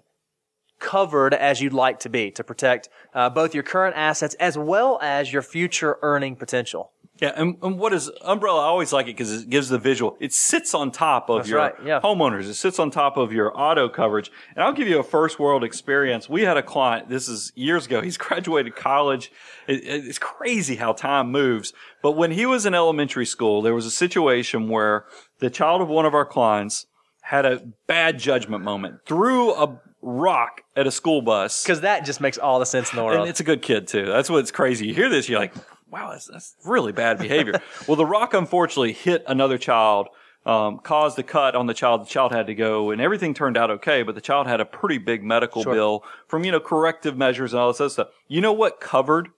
covered as you'd like to be to protect uh, both your current assets as well as your future earning potential. Yeah, and, and what is umbrella? I always like it because it gives the visual. It sits on top of That's your right, yeah. homeowners. It sits on top of your auto coverage. And I'll give you a first world experience. We had a client. This is years ago. He's graduated college. It, it's crazy how time moves. But when he was in elementary school, there was a situation where the child of one of our clients had a bad judgment moment, threw a rock at a school bus. Because that just makes all the sense in the world. And it's a good kid too. That's what's crazy. You hear this, you're like, wow, that's, that's really bad behavior. well, the rock unfortunately hit another child. Um, caused a cut on the child. The child had to go, and everything turned out okay. But the child had a pretty big medical sure. bill from you know corrective measures and all this other stuff. You know what covered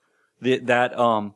the, that um,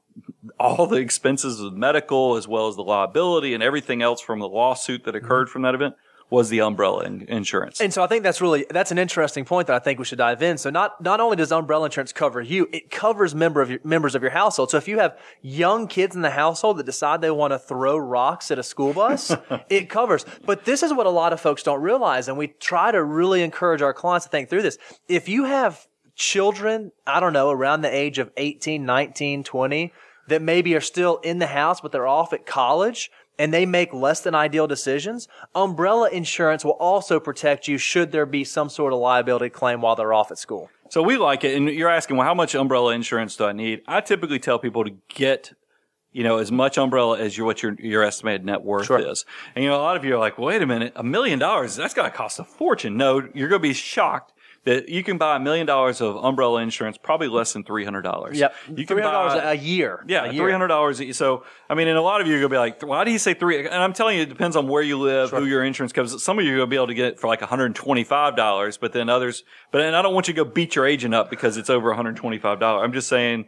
all the expenses of medical as well as the liability and everything else from the lawsuit that occurred mm-hmm. from that event? was the umbrella in- insurance. And so I think that's really that's an interesting point that I think we should dive in. So not not only does umbrella insurance cover you, it covers member of your, members of your household. So if you have young kids in the household that decide they want to throw rocks at a school bus, it covers. But this is what a lot of folks don't realize, and we try to really encourage our clients to think through this. If you have children, I don't know, around the age of 18, 19, 20, that maybe are still in the house, but they're off at college and they make less than ideal decisions, umbrella insurance will also protect you should there be some sort of liability claim while they're off at school. So we like it. And you're asking, well, how much umbrella insurance do I need? I typically tell people to get you know, as much umbrella as your, what your, your estimated net worth sure. is. And you know, a lot of you are like, wait a minute, a million dollars, that's got to cost a fortune. No, you're going to be shocked that you can buy a million dollars of umbrella insurance, probably less than three hundred dollars. Yep, you can buy a year. Yeah, three hundred dollars. So I mean, and a lot of you are gonna be like, why do you say three? And I'm telling you, it depends on where you live, sure. who your insurance covers. Some of you are gonna be able to get it for like one hundred and twenty-five dollars, but then others. But and I don't want you to go beat your agent up because it's over one hundred twenty-five dollars. I'm just saying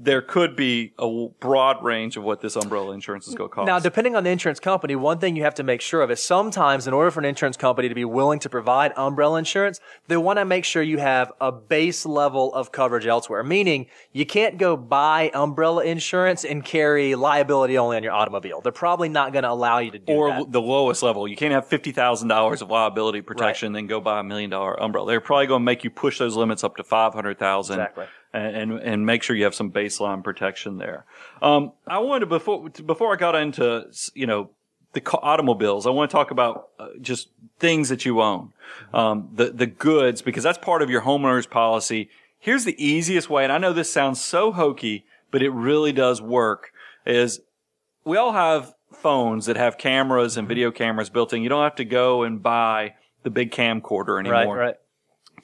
there could be a broad range of what this umbrella insurance is going to cost. Now, depending on the insurance company, one thing you have to make sure of is sometimes in order for an insurance company to be willing to provide umbrella insurance, they want to make sure you have a base level of coverage elsewhere, meaning you can't go buy umbrella insurance and carry liability only on your automobile. They're probably not going to allow you to do or that. Or the lowest level. You can't have $50,000 of liability protection right. then go buy a million dollar umbrella. They're probably going to make you push those limits up to 500,000. Exactly and, and make sure you have some baseline protection there. Um, I wanted before before I got into you know the automobiles, I want to talk about uh, just things that you own, um, the the goods because that's part of your homeowner's policy. Here's the easiest way, and I know this sounds so hokey, but it really does work. Is we all have phones that have cameras and video cameras built in. You don't have to go and buy the big camcorder anymore. Right, right.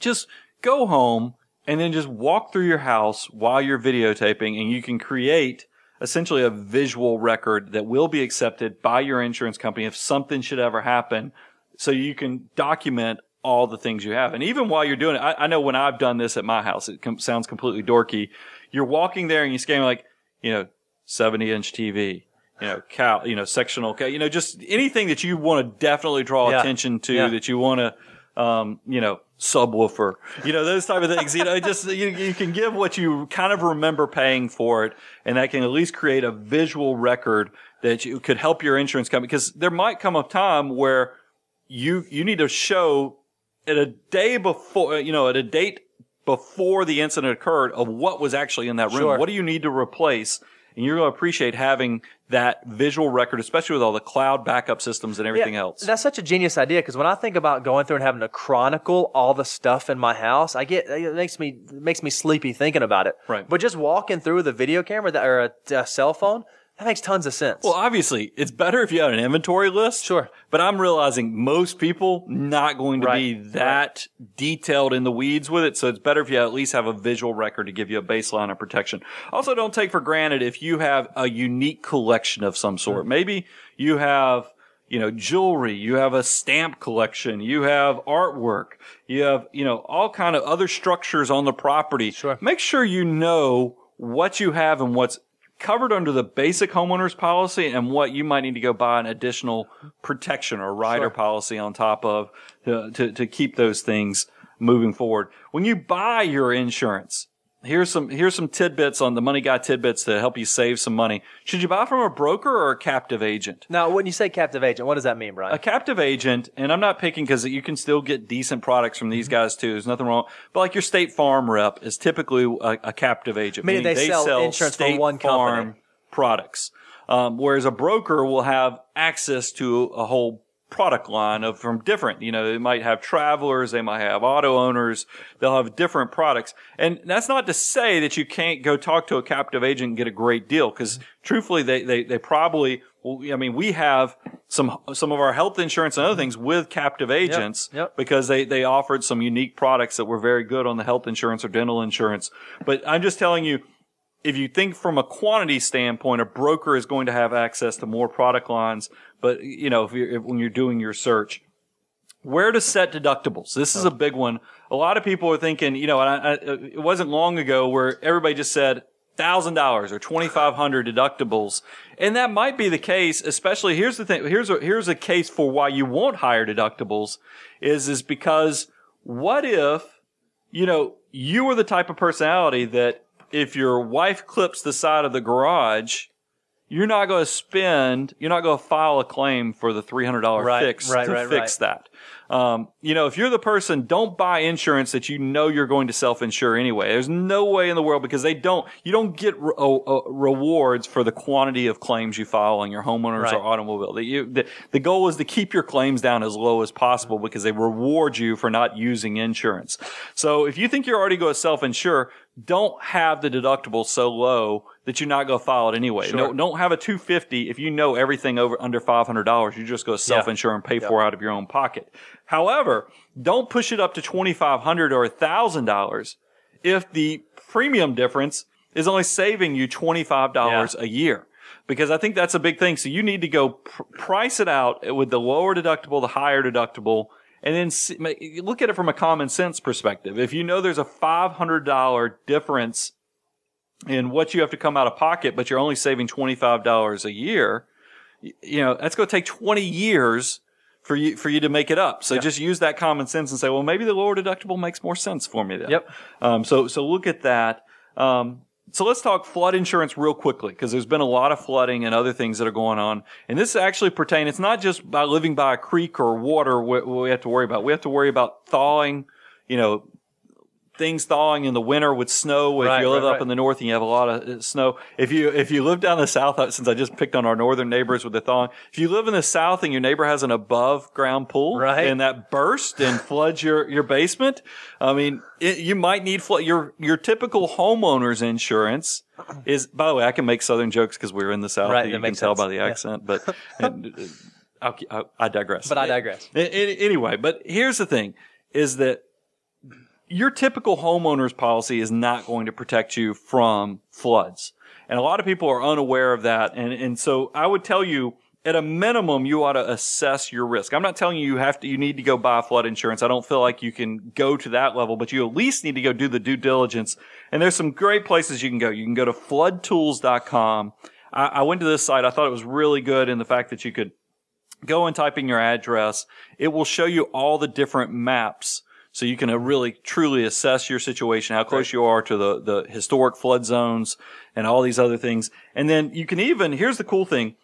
Just go home and then just walk through your house while you're videotaping and you can create essentially a visual record that will be accepted by your insurance company if something should ever happen. So you can document all the things you have. And even while you're doing it, I, I know when I've done this at my house, it com- sounds completely dorky. You're walking there and you are scanning, like, you know, 70 inch TV, you know, cow, you know, sectional, cow, you know, just anything that you want to definitely draw yeah. attention to yeah. that you want to, um, you know, subwoofer, you know, those type of things. You know, just you, you can give what you kind of remember paying for it, and that can at least create a visual record that you could help your insurance company because there might come a time where you you need to show at a day before, you know, at a date before the incident occurred of what was actually in that room. Sure. What do you need to replace? And you're going to appreciate having that visual record, especially with all the cloud backup systems and everything yeah, else. That's such a genius idea because when I think about going through and having to chronicle all the stuff in my house, I get it makes me makes me sleepy thinking about it. Right. But just walking through with a video camera that, or a, a cell phone that makes tons of sense. Well, obviously, it's better if you have an inventory list. Sure. But I'm realizing most people not going to right. be that right. detailed in the weeds with it. So it's better if you at least have a visual record to give you a baseline of protection. Also, don't take for granted if you have a unique collection of some sort. Maybe you have you know, jewelry, you have a stamp collection, you have artwork, you have, you know, all kind of other structures on the property. Sure. Make sure you know what you have and what's covered under the basic homeowners policy and what you might need to go buy an additional protection or rider sure. policy on top of to, to, to keep those things moving forward. When you buy your insurance, here's some here's some tidbits on the money guy tidbits to help you save some money. Should you buy from a broker or a captive agent? Now, when you say captive agent, what does that mean, Brian? A captive agent, and I'm not picking because you can still get decent products from these mm-hmm. guys too. There's nothing wrong. But like your state farm rep is typically a, a captive agent. Meaning, meaning they, they, sell, sell insurance for one farm company. products. Um, whereas a broker will have access to a whole product line of from different, you know, they might have travelers, they might have auto owners, they'll have different products. And that's not to say that you can't go talk to a captive agent and get a great deal because truthfully, they, they, they probably, I mean, we have some, some of our health insurance and other things with captive agents yep, yep. because they, they offered some unique products that were very good on the health insurance or dental insurance. But I'm just telling you, if you think from a quantity standpoint, a broker is going to have access to more product lines. But you know, if you're, if, when you're doing your search, where to set deductibles? This is a oh. big one. A lot of people are thinking, you know, I, I, it wasn't long ago where everybody just said thousand dollars or twenty five hundred deductibles, and that might be the case. Especially here's the thing. Here's a, here's a case for why you want higher deductibles is is because what if you know you are the type of personality that if your wife clips the side of the garage, you're not going to spend, you're not going to file a claim for the $300 right, fix right, to right, fix that. Um, you know, if you're the person, don't buy insurance that you know you're going to self-insure anyway. There's no way in the world because they don't, you don't get re- oh, uh, rewards for the quantity of claims you file on your homeowners or automobile. The, you, the, the, goal is to keep your claims down as low as possible because they reward you for not using insurance. So if you think you're already going to self-insure, don't have the deductible so low that you're not going to file it anyway. Sure. No, don't have a 250 if you know everything over under $500. dollars you just go self-insure yeah. and pay yeah. for out of your own pocket. However, don't push it up to 2500 or $1,000 if the premium difference is only saving you $25 yeah. a year. Because I think that's a big thing. So you need to go pr- price it out with the lower deductible, the higher deductible, and then see, look at it from a common sense perspective. If you know there's a $500 difference in what you have to come out of pocket, but you're only saving $25 a year, you know, that's going to take 20 years for you for you to make it up. So yeah. just use that common sense and say, well, maybe the lower deductible makes more sense for me. Then. Yep. Um, so so look at that. Um, so let's talk flood insurance real quickly because there's been a lot of flooding and other things that are going on. And this actually pertains, it's not just by living by a creek or water we, we have to worry about. We have to worry about thawing, you know, things thawing in the winter with snow. If right, you live right, up right. in the north and you have a lot of uh, snow, if you if you live down the south, uh, since I just picked on our northern neighbors with the thawing, if you live in the south and your neighbor has an above ground pool, right. and that bursts and floods your your basement, I mean, it, you might need flood. Your your typical homeowner's insurance is. By the way, I can make southern jokes because we're in the south. Right, you can sense. tell by the accent, yeah. but. and, uh, I, I digress. But I digress. It, it, anyway, but here's the thing: is that your typical homeowner's policy is not going to protect you from floods. And a lot of people are unaware of that. And, and so I would tell you, at a minimum, you ought to assess your risk. I'm not telling you you have to, you need to go buy flood insurance. I don't feel like you can go to that level, but you at least need to go do the due diligence. And there's some great places you can go. You can go to floodtools.com. I, I went to this site. I thought it was really good in the fact that you could go and type in your address. It will show you all the different maps so you can uh, really truly assess your situation, how close right. you are to the, the historic flood zones and all these other things. And then you can even, here's the cool thing.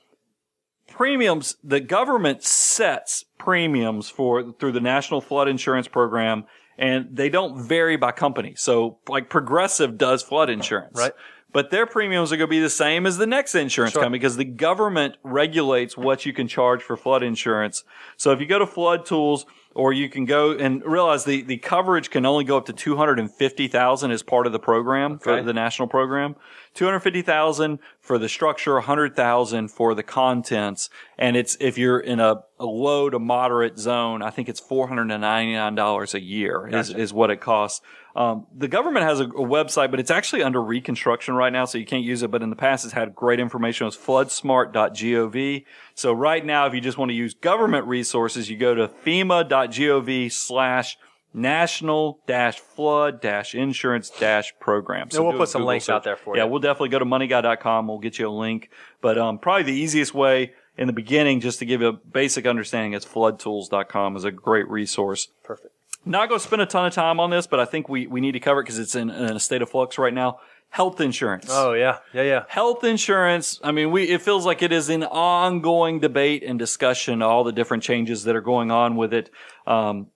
Premiums, the government sets premiums for through the National Flood Insurance Program and they don't vary by company. So like Progressive does flood insurance. Right but their premiums are going to be the same as the next insurance sure. company because the government regulates what you can charge for flood insurance. So if you go to flood tools, or you can go and realize the, the coverage can only go up to 250,000 as part of the program okay. for the national program. 250,000 for the structure, 100,000 for the contents. And it's, if you're in a, a, low to moderate zone, I think it's $499 a year gotcha. is, is what it costs um, the government has a, a, website, but it's actually under reconstruction right now, so you can't use it. But in the past, it's had great information. It was floodsmart.gov. So right now, if you just want to use government resources, you go to FEMA.gov slash national dash flood dash insurance dash program. So and we'll put some Google links search. out there for yeah, you. Yeah, we'll definitely go to moneyguy.com. We'll get you a link. But, um, probably the easiest way in the beginning, just to give you a basic understanding, is floodtools.com is a great resource. Perfect not going to spend a ton of time on this, but I think we, we need to cover it because it's in, in, a state of flux right now. Health insurance. Oh yeah, yeah, yeah. Health insurance. I mean, we it feels like it is an ongoing debate and discussion. All the different changes that are going on with it. Um,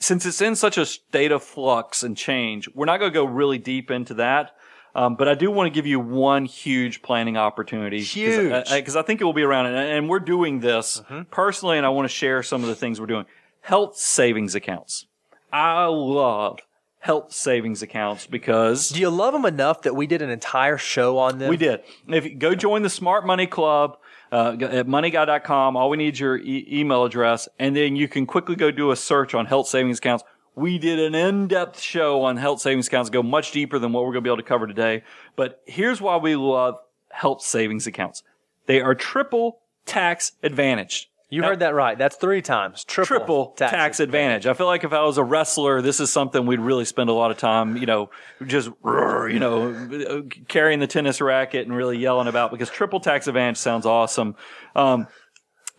since it's in such a state of flux and change, we're not going to go really deep into that. Um, but I do want to give you one huge planning opportunity. Huge. Because I, I, I, think it will be around. And, and we're doing this mm-hmm. personally, and I want to share some of the things we're doing. Health savings accounts. I love health savings accounts because Do you love them enough that we did an entire show on them? we did. If go join the Smart Money Club uh, go- at moneyguy.com, all we need is your e- email address, and then you can quickly go do a search on health savings accounts. We did an in-depth show on health savings accounts, go much deeper than what we're going to be able to cover today. But here's why we love health savings accounts. They are triple tax advantaged. You heard that right. That's three times. Triple, triple tax, tax advantage. advantage. I feel like if I was a wrestler, this is something we'd really spend a lot of time, you know, just, you know, carrying the tennis racket and really yelling about because triple tax advantage sounds awesome. Um,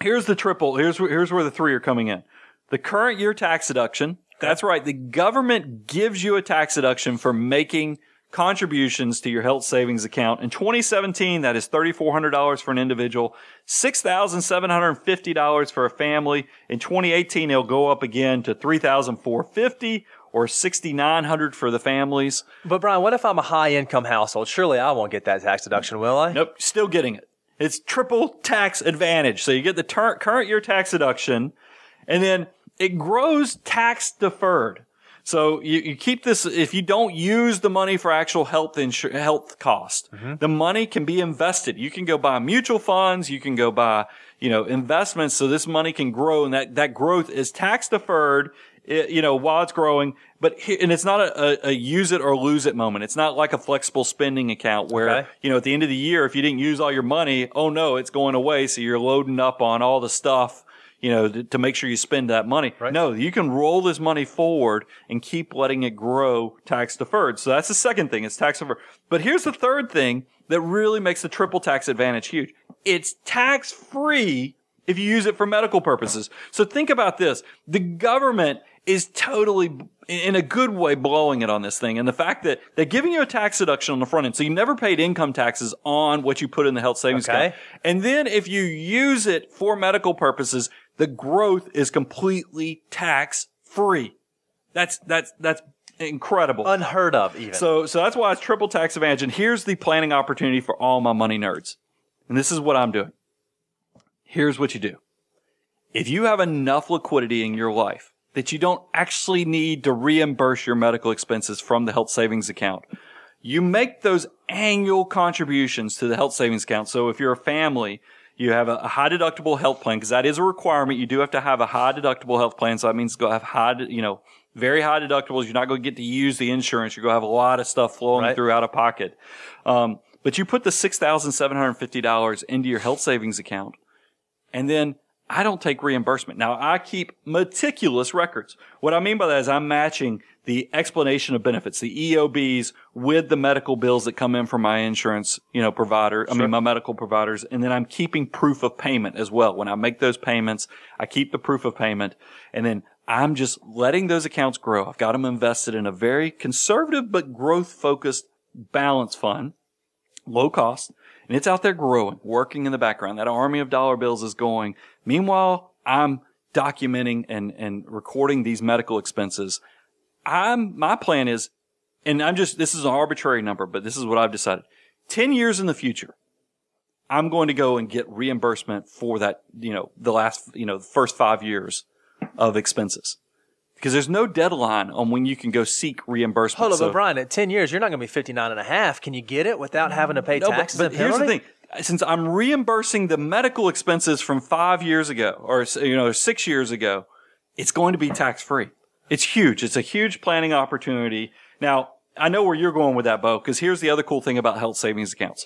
here's the triple. Here's, here's where the three are coming in. The current year tax deduction. That's right. The government gives you a tax deduction for making – contributions to your health savings account. In 2017, that is $3,400 for an individual, $6,750 for a family. In 2018, it'll go up again to $3,450 or 6900 for the families. But Brian, what if I'm a high income household? Surely I won't get that tax deduction, will I? Nope, still getting it. It's triple tax advantage. So you get the ter- current year tax deduction and then it grows tax deferred. So you, you keep this, if you don't use the money for actual health insur- health cost, mm-hmm. the money can be invested. You can go buy mutual funds. You can go buy, you know, investments. So this money can grow and that, that growth is tax deferred. It, you know, while it's growing, but and it's not a, a, a, use it or lose it moment. It's not like a flexible spending account where okay. you know at the end of the year, if you didn't use all your money, oh no, it's going away. So you're loading up on all the stuff you know, to, to make sure you spend that money. Right. No, you can roll this money forward and keep letting it grow tax deferred. So that's the second thing. It's tax deferred. But here's the third thing that really makes the triple tax advantage huge. It's tax free if you use it for medical purposes. So think about this. The government is totally in a good way blowing it on this thing. And the fact that they're giving you a tax deduction on the front end. So you never paid income taxes on what you put in the health savings okay. account. And then if you use it for medical purposes, the growth is completely tax free. That's, that's, that's incredible. Unheard of even. So, so that's why it's triple tax advantage. And here's the planning opportunity for all my money nerds. And this is what I'm doing. Here's what you do. If you have enough liquidity in your life that you don't actually need to reimburse your medical expenses from the health savings account, you make those annual contributions to the health savings account. So if you're a family you have a high deductible health plan because that is a requirement. You do have to have a high deductible health plan. So that means go have high, you know, very high deductibles. You're not going to get to use the insurance. You're going to have a lot of stuff flowing right. through out of pocket. Um, but you put the $6,750 into your health savings account and then I don't take reimbursement. Now I keep meticulous records. What I mean by that is I'm matching the explanation of benefits, the EOBs with the medical bills that come in from my insurance, you know, provider. Sure. I mean, my medical providers. And then I'm keeping proof of payment as well. When I make those payments, I keep the proof of payment and then I'm just letting those accounts grow. I've got them invested in a very conservative, but growth focused balance fund, low cost. And it's out there growing, working in the background. That army of dollar bills is going. Meanwhile, I'm documenting and, and recording these medical expenses I'm, my plan is, and I'm just, this is an arbitrary number, but this is what I've decided. 10 years in the future, I'm going to go and get reimbursement for that, you know, the last, you know, the first five years of expenses. Because there's no deadline on when you can go seek reimbursement. Hold on, so, Brian, at 10 years, you're not going to be 59 and a half. Can you get it without having to pay no, taxes? But, but here's the thing. Since I'm reimbursing the medical expenses from five years ago or, you know, six years ago, it's going to be tax free. It's huge. It's a huge planning opportunity. Now, I know where you're going with that, Bo, because here's the other cool thing about health savings accounts.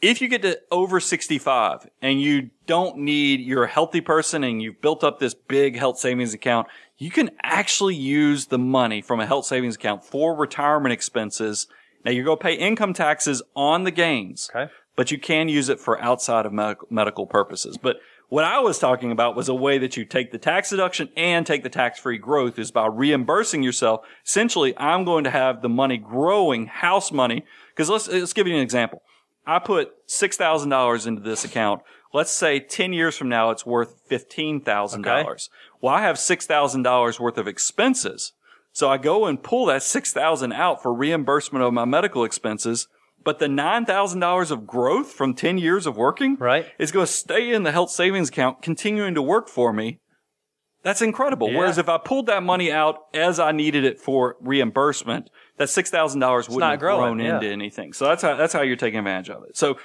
If you get to over 65 and you don't need, you're a healthy person and you've built up this big health savings account, you can actually use the money from a health savings account for retirement expenses. Now you're going to pay income taxes on the gains. Okay. But you can use it for outside of medical purposes. But what I was talking about was a way that you take the tax deduction and take the tax free growth is by reimbursing yourself. Essentially, I'm going to have the money growing house money. Cause let's, let's give you an example. I put $6,000 into this account. Let's say 10 years from now, it's worth $15,000. Okay. Well, I have $6,000 worth of expenses. So I go and pull that 6,000 out for reimbursement of my medical expenses but the $9,000 of growth from 10 years of working right. is going to stay in the health savings account, continuing to work for me. That's incredible. Yeah. Whereas if I pulled that money out as I needed it for reimbursement, that $6,000 wouldn't have growing, grown yeah. into anything. So that's how, that's how you're taking advantage of it. So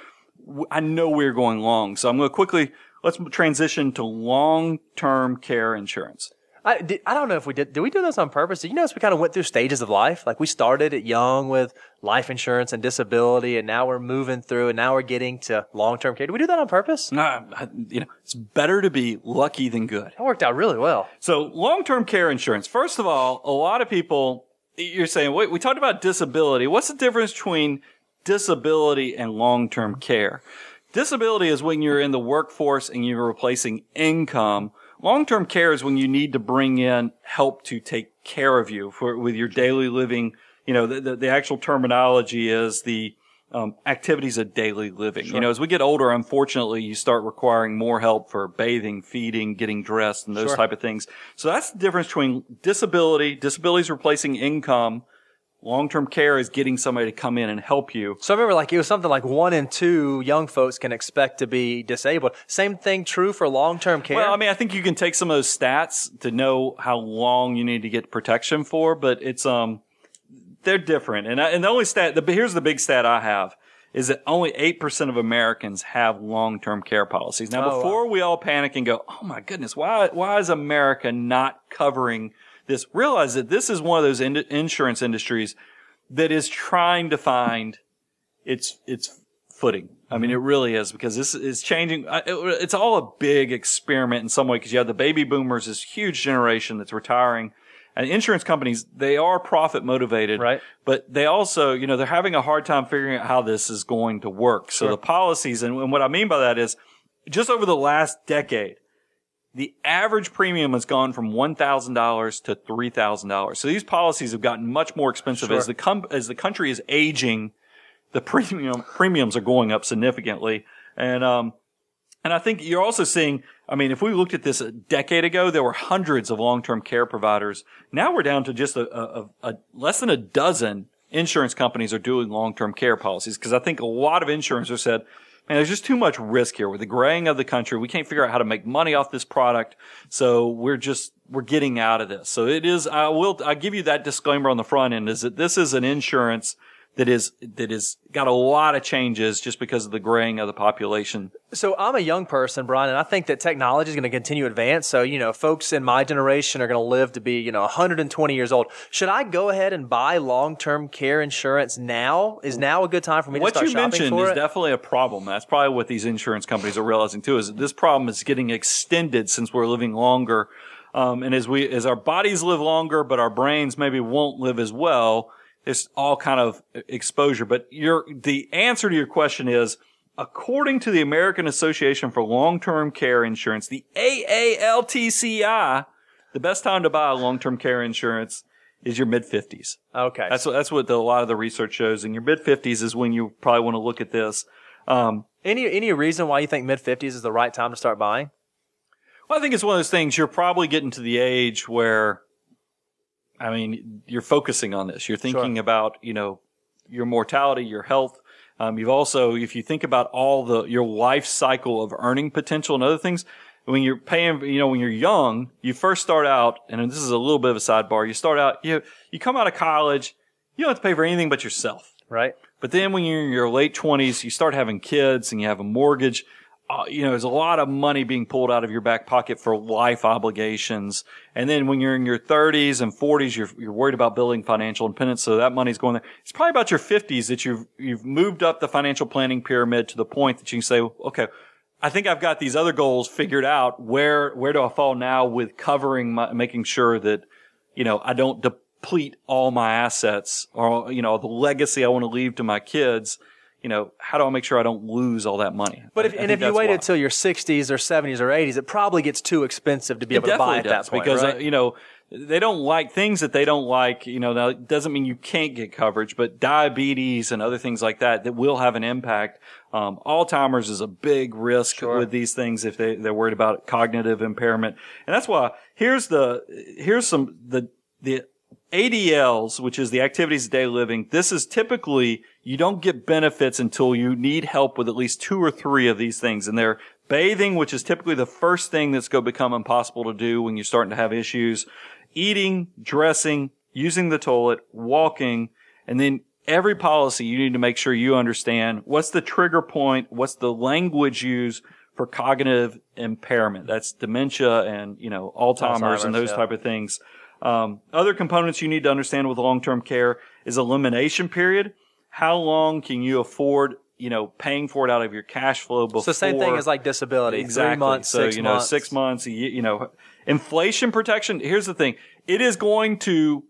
w- I know we're going long. So I'm going to quickly, let's transition to long-term care insurance. I, did, I don't know if we did. Did we do this on purpose? Did you notice we kind of went through stages of life? Like we started at young with life insurance and disability, and now we're moving through, and now we're getting to long term care. Did we do that on purpose? No, you know, it's better to be lucky than good. That worked out really well. So long term care insurance. First of all, a lot of people you're saying, wait, we talked about disability. What's the difference between disability and long term care? Disability is when you're in the workforce and you're replacing income Long term care is when you need to bring in help to take care of you for, with your daily living. You know, the, the, the actual terminology is the um, activities of daily living. Sure. You know, as we get older, unfortunately, you start requiring more help for bathing, feeding, getting dressed, and those sure. type of things. So that's the difference between disability, disabilities replacing income, Long-term care is getting somebody to come in and help you. So I remember like it was something like one in two young folks can expect to be disabled. Same thing true for long-term care. Well, I mean, I think you can take some of those stats to know how long you need to get protection for, but it's, um, they're different. And I, and the only stat, the, here's the big stat I have is that only 8% of Americans have long-term care policies. Now, oh, before wow. we all panic and go, Oh my goodness, why, why is America not covering this, realize that this is one of those in- insurance industries that is trying to find its, its footing. I mean, it really is because this is changing. It's all a big experiment in some way because you have the baby boomers, this huge generation that's retiring. And insurance companies, they are profit motivated, right? But they also, you know, they're having a hard time figuring out how this is going to work. So sure. the policies, and, and what I mean by that is, just over the last decade, the average premium has gone from $1,000 to $3,000. So these policies have gotten much more expensive sure. as the com- as the country is aging. The premium premiums are going up significantly, and um, and I think you're also seeing. I mean, if we looked at this a decade ago, there were hundreds of long-term care providers. Now we're down to just a, a, a less than a dozen insurance companies are doing long-term care policies because I think a lot of insurers have said and there's just too much risk here with the graying of the country. We can't figure out how to make money off this product. So we're just, we're getting out of this. So it is, I will, I give you that disclaimer on the front end is that this is an insurance that is that is got a lot of changes just because of the graying of the population. So I'm a young person, Brian, and I think that technology is going to continue to advance. So you know, folks in my generation are going to live to be you know 120 years old. Should I go ahead and buy long-term care insurance now? Is now a good time for me what to start shopping What you mentioned is definitely a problem. That's probably what these insurance companies are realizing too. Is that this problem is getting extended since we're living longer. Um, and as we, as our bodies live longer, but our brains maybe won't live as well, it's all kind of exposure. But your, the answer to your question is, according to the American Association for Long-Term Care Insurance, the AALTCI, the best time to buy a long-term care insurance is your mid fifties. Okay. That's what, that's what the, a lot of the research shows. In your mid fifties is when you probably want to look at this. Um, any, any reason why you think mid fifties is the right time to start buying? Well, I think it's one of those things you're probably getting to the age where I mean, you're focusing on this. You're thinking sure. about, you know, your mortality, your health. Um, you've also, if you think about all the, your life cycle of earning potential and other things, when you're paying, you know, when you're young, you first start out, and this is a little bit of a sidebar. You start out, you, you come out of college, you don't have to pay for anything but yourself. Right. But then when you're in your late twenties, you start having kids and you have a mortgage uh, you know, there's a lot of money being pulled out of your back pocket for life obligations. And then when you're in your 30s and 40s, you're, you're worried about building financial independence. So that money's going there. It's probably about your 50s that you've, you've moved up the financial planning pyramid to the point that you can say, okay, I think I've got these other goals figured out. Where, where do I fall now with covering my, making sure that, you know, I don't deplete all my assets or, you know, the legacy I want to leave to my kids you know, how do I make sure I don't lose all that money? But if, I, and if you wait until your 60s or 70s or 80s, it probably gets too expensive to be able to buy at that point, because uh, right? uh, you know they don't like things that they don't like. You know, that doesn't mean you can't get coverage, but diabetes and other things like that that will have an impact. Um, Alzheimer's is a big risk sure. with these things if they, they're worried about cognitive impairment, and that's why here's the here's some the the ADLs, which is the activities of daily living, this is typically you don't get benefits until you need help with at least two or three of these things. And they're bathing, which is typically the first thing that's going to become impossible to do when you're starting to have issues, eating, dressing, using the toilet, walking, and then every policy you need to make sure you understand what's the trigger point, what's the language used for cognitive impairment. That's dementia and, you know, Alzheimer's, Alzheimer's and those yeah. type of things. Um, other components you need to understand with long-term care is elimination period. How long can you afford, you know, paying for it out of your cash flow before? So same thing as like disability. Exactly. Three months, so, you know, months. six months, you know, inflation protection. Here's the thing. It is going to,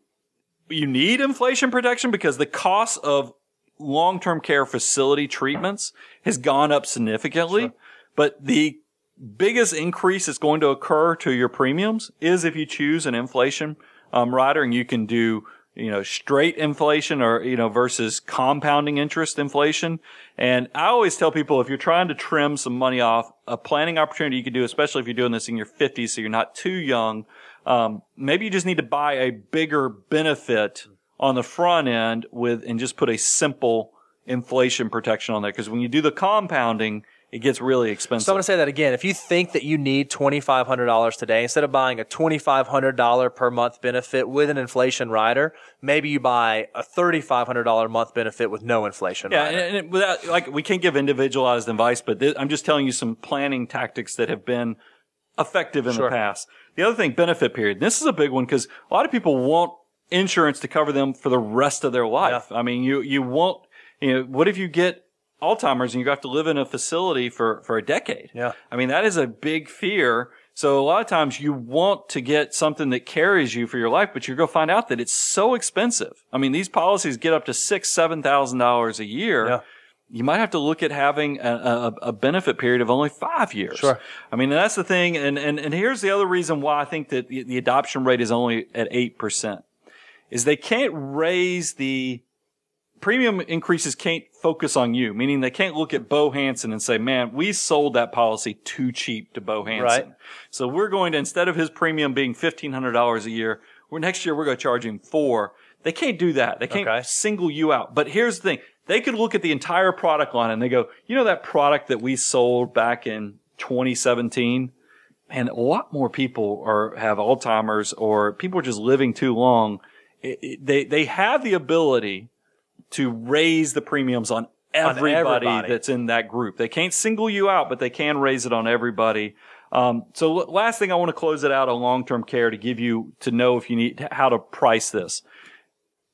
you need inflation protection because the cost of long-term care facility treatments has gone up significantly, sure. but the biggest increase that's going to occur to your premiums is if you choose an inflation um, rider and you can do you know straight inflation or you know versus compounding interest inflation and i always tell people if you're trying to trim some money off a planning opportunity you can do especially if you're doing this in your 50s so you're not too young um, maybe you just need to buy a bigger benefit on the front end with and just put a simple inflation protection on there because when you do the compounding it gets really expensive. So I'm going to say that again. If you think that you need $2,500 today, instead of buying a $2,500 per month benefit with an inflation rider, maybe you buy a $3,500 month benefit with no inflation. Yeah. Rider. And, and without, like, we can't give individualized advice, but I'm just telling you some planning tactics that have been effective in sure. the past. The other thing, benefit period. This is a big one because a lot of people want insurance to cover them for the rest of their life. Yeah. I mean, you, you want, you know, what if you get Alzheimer's and you have to live in a facility for, for a decade. Yeah. I mean, that is a big fear. So a lot of times you want to get something that carries you for your life, but you're going to find out that it's so expensive. I mean, these policies get up to six, seven thousand dollars a year. Yeah. You might have to look at having a, a, a, benefit period of only five years. Sure. I mean, that's the thing. And, and, and here's the other reason why I think that the, the adoption rate is only at 8% is they can't raise the premium increases can't focus on you, meaning they can't look at Bo Hansen and say, man, we sold that policy too cheap to Bo Hansen. Right. So we're going to, instead of his premium being $1,500 a year, we're next year, we're going to charge him four. They can't do that. They can't okay. single you out. But here's the thing. They could look at the entire product line and they go, you know, that product that we sold back in 2017? And a lot more people are, have Alzheimer's or people are just living too long. It, it, they, they have the ability to raise the premiums on everybody, on everybody. that's in that group. They can't single you out, but they can raise it on everybody. Um, so last thing I want to close it out on long-term care to give you to know if you need how to price this.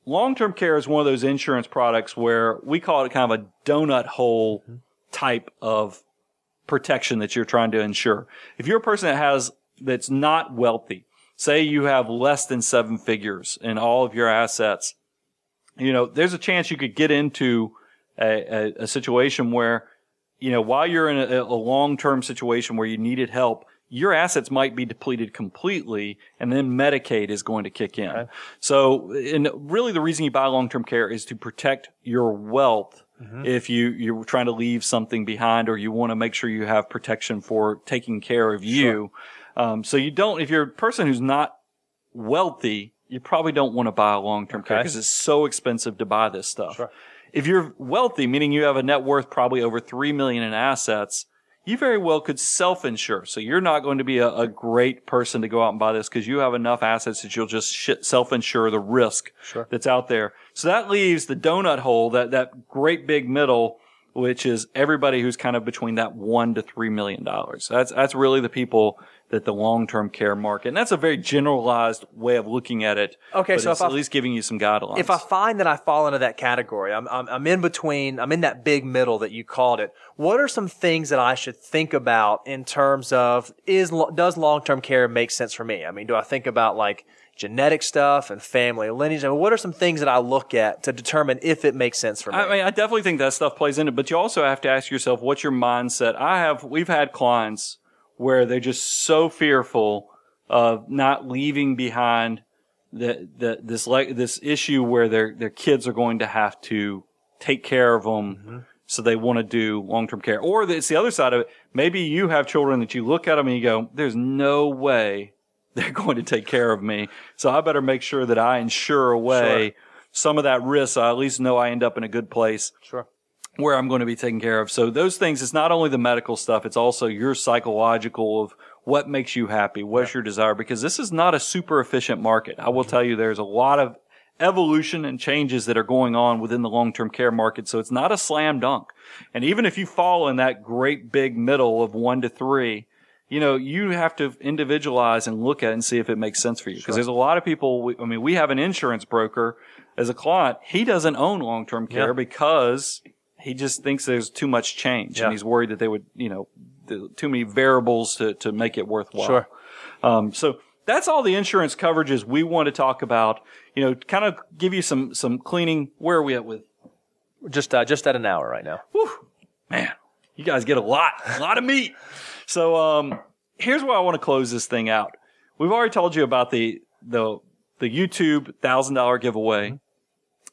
Long-term care is one of those insurance products where we call it kind of a donut hole type of protection that you're trying to insure. If you're a person that has that's not wealthy, say you have less than seven figures in all of your assets, you know, there's a chance you could get into a, a, a situation where, you know, while you're in a, a long term situation where you needed help, your assets might be depleted completely and then Medicaid is going to kick in. Okay. So, and really the reason you buy long-term care is to protect your wealth. Mm-hmm. If you, you're trying to leave something behind or you want to make sure you have protection for taking care of you. Sure. Um, so you don't, if you're a person who's not wealthy, you probably don't want to buy a long-term okay. care because it's so expensive to buy this stuff. Sure. If you're wealthy, meaning you have a net worth probably over 3 million in assets, you very well could self-insure. So you're not going to be a, a great person to go out and buy this because you have enough assets that you'll just self-insure the risk sure. that's out there. So that leaves the donut hole, that, that great big middle which is everybody who's kind of between that one to three million dollars. That's, that's really the people that the long-term care market, and that's a very generalized way of looking at it. Okay. So it's at I, least giving you some guidelines. If I find that I fall into that category, I'm, I'm, I'm in between, I'm in that big middle that you called it. What are some things that I should think about in terms of is, does long-term care make sense for me? I mean, do I think about like, genetic stuff and family lineage. I mean, what are some things that I look at to determine if it makes sense for me? I mean, I definitely think that stuff plays into it, but you also have to ask yourself, what's your mindset? I have, we've had clients where they're just so fearful of not leaving behind this like, this issue where their, their kids are going to have to take care of them. Mm-hmm. So they want to do long-term care or it's the other side of it. Maybe you have children that you look at them and you go, there's no way they're going to take care of me. So I better make sure that I insure away sure. some of that risk. So I at least know I end up in a good place. Sure. Where I'm going to be taken care of. So those things, it's not only the medical stuff, it's also your psychological of what makes you happy, what's yeah. your desire, because this is not a super efficient market. I will mm-hmm. tell you there's a lot of evolution and changes that are going on within the long-term care market. So it's not a slam dunk. And even if you fall in that great big middle of one to three, you know, you have to individualize and look at and see if it makes sense for you. Because sure. there's a lot of people, we, I mean, we have an insurance broker as a client. He doesn't own long-term care yeah. because he just thinks there's too much change yeah. and he's worried that they would, you know, too many variables to, to make it worthwhile. Sure. Um, so that's all the insurance coverages we want to talk about. You know, kind of give you some, some cleaning. Where are we at with? Just, uh, just at an hour right now. Whew. Man, you guys get a lot, a lot of meat. So um, here's where I want to close this thing out. We've already told you about the the the YouTube thousand dollar giveaway. Mm-hmm.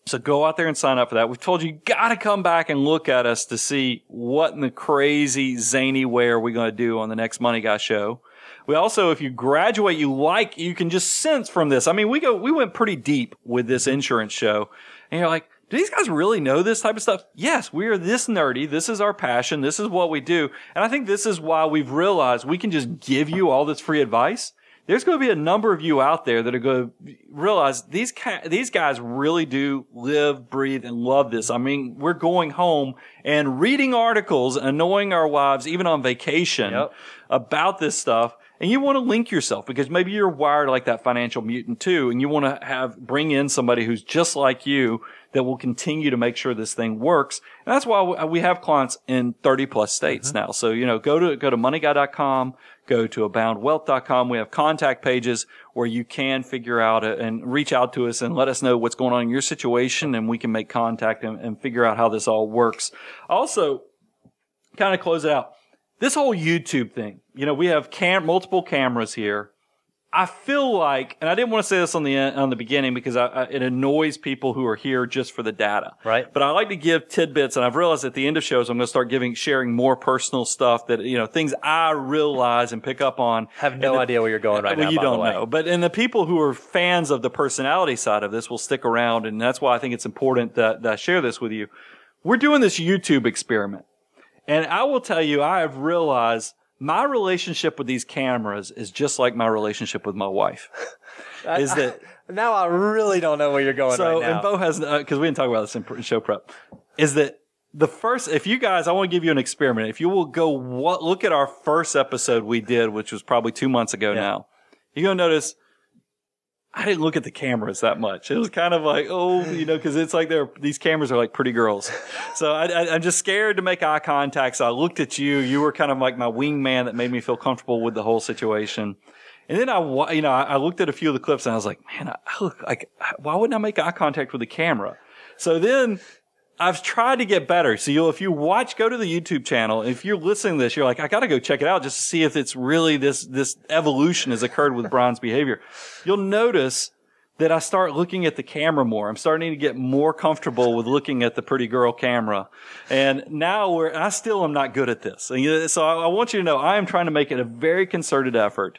So go out there and sign up for that. We've told you, you got to come back and look at us to see what in the crazy zany way are we going to do on the next Money Guy show. We also, if you graduate, you like, you can just sense from this. I mean, we go, we went pretty deep with this insurance show and you're like, do these guys really know this type of stuff? Yes, we are this nerdy. This is our passion. This is what we do. And I think this is why we've realized we can just give you all this free advice. There's going to be a number of you out there that are going to realize these ca- these guys really do live, breathe, and love this. I mean, we're going home and reading articles, annoying our wives, even on vacation yep. about this stuff and you want to link yourself because maybe you're wired like that financial mutant too, and you want to have bring in somebody who's just like you that will continue to make sure this thing works. And that's why we have clients in 30 plus states mm-hmm. now. So, you know, go to, go to moneyguy.com, go to aboundwealth.com. We have contact pages where you can figure out uh, and reach out to us and let us know what's going on in your situation and we can make contact and, and figure out how this all works. Also, kind of close it out. This whole YouTube thing, you know, we have cam- multiple cameras here. I feel like, and I didn't want to say this on the on the beginning because I, I, it annoys people who are here just for the data. Right. But I like to give tidbits, and I've realized at the end of shows I'm going to start giving sharing more personal stuff that you know things I realize and pick up on. Have no the, idea where you're going right well, now. You don't know, but and the people who are fans of the personality side of this will stick around, and that's why I think it's important that, that I share this with you. We're doing this YouTube experiment, and I will tell you, I have realized my relationship with these cameras is just like my relationship with my wife. is that now? I really don't know where you're going. So, right and Bo has because uh, we didn't talk about this in show prep. Is that the first? If you guys, I want to give you an experiment. If you will go, what look at our first episode we did, which was probably two months ago yeah. now. You're gonna notice I didn't look at the cameras that much. It was kind of like, oh, you know, because it's like these cameras are like pretty girls. So I, am just scared to make eye contact. So I looked at you. You were kind of like my wingman that made me feel comfortable with the whole situation. And then I, you know, I looked at a few of the clips and I was like, man, I look like, why wouldn't I make eye contact with the camera? So then I've tried to get better. So you'll, if you watch, go to the YouTube channel. If you're listening to this, you're like, I got to go check it out just to see if it's really this, this evolution has occurred with Brian's behavior. You'll notice that I start looking at the camera more. I'm starting to get more comfortable with looking at the pretty girl camera. And now we're, I still am not good at this. And so I, I want you to know I am trying to make it a very concerted effort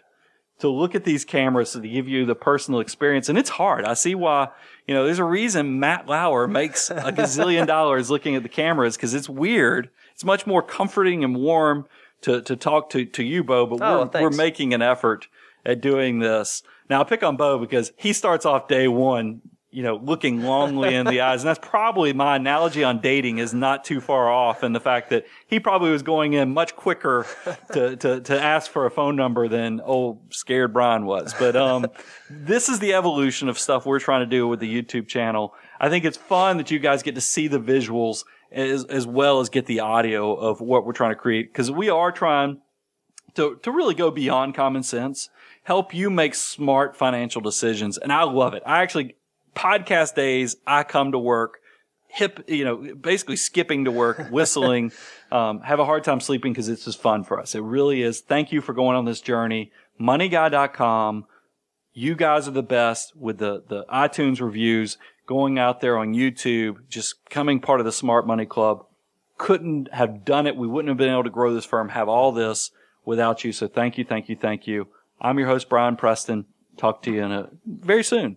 to look at these cameras to give you the personal experience. And it's hard. I see why you know, there's a reason Matt Lauer makes a gazillion dollars looking at the cameras because it's weird. It's much more comforting and warm to, to talk to, to you, Bo, but oh, we're, we're making an effort at doing this. Now I pick on Bo because he starts off day one you know, looking longly in the eyes. And that's probably my analogy on dating is not too far off in the fact that he probably was going in much quicker to, to, to ask for a phone number than old scared Brian was. But, um, this is the evolution of stuff we're trying to do with the YouTube channel. I think it's fun that you guys get to see the visuals as, as well as get the audio of what we're trying to create because we are trying to, to really go beyond common sense, help you make smart financial decisions. And I love it. I actually, podcast days, I come to work hip, you know, basically skipping to work, whistling, um, have a hard time sleeping because it's just fun for us. It really is. Thank you for going on this journey. Moneyguy.com. You guys are the best with the, the iTunes reviews going out there on YouTube, just coming part of the smart money club. Couldn't have done it. We wouldn't have been able to grow this firm, have all this without you. So thank you. Thank you. Thank you. I'm your host, Brian Preston. Talk to you in a very soon.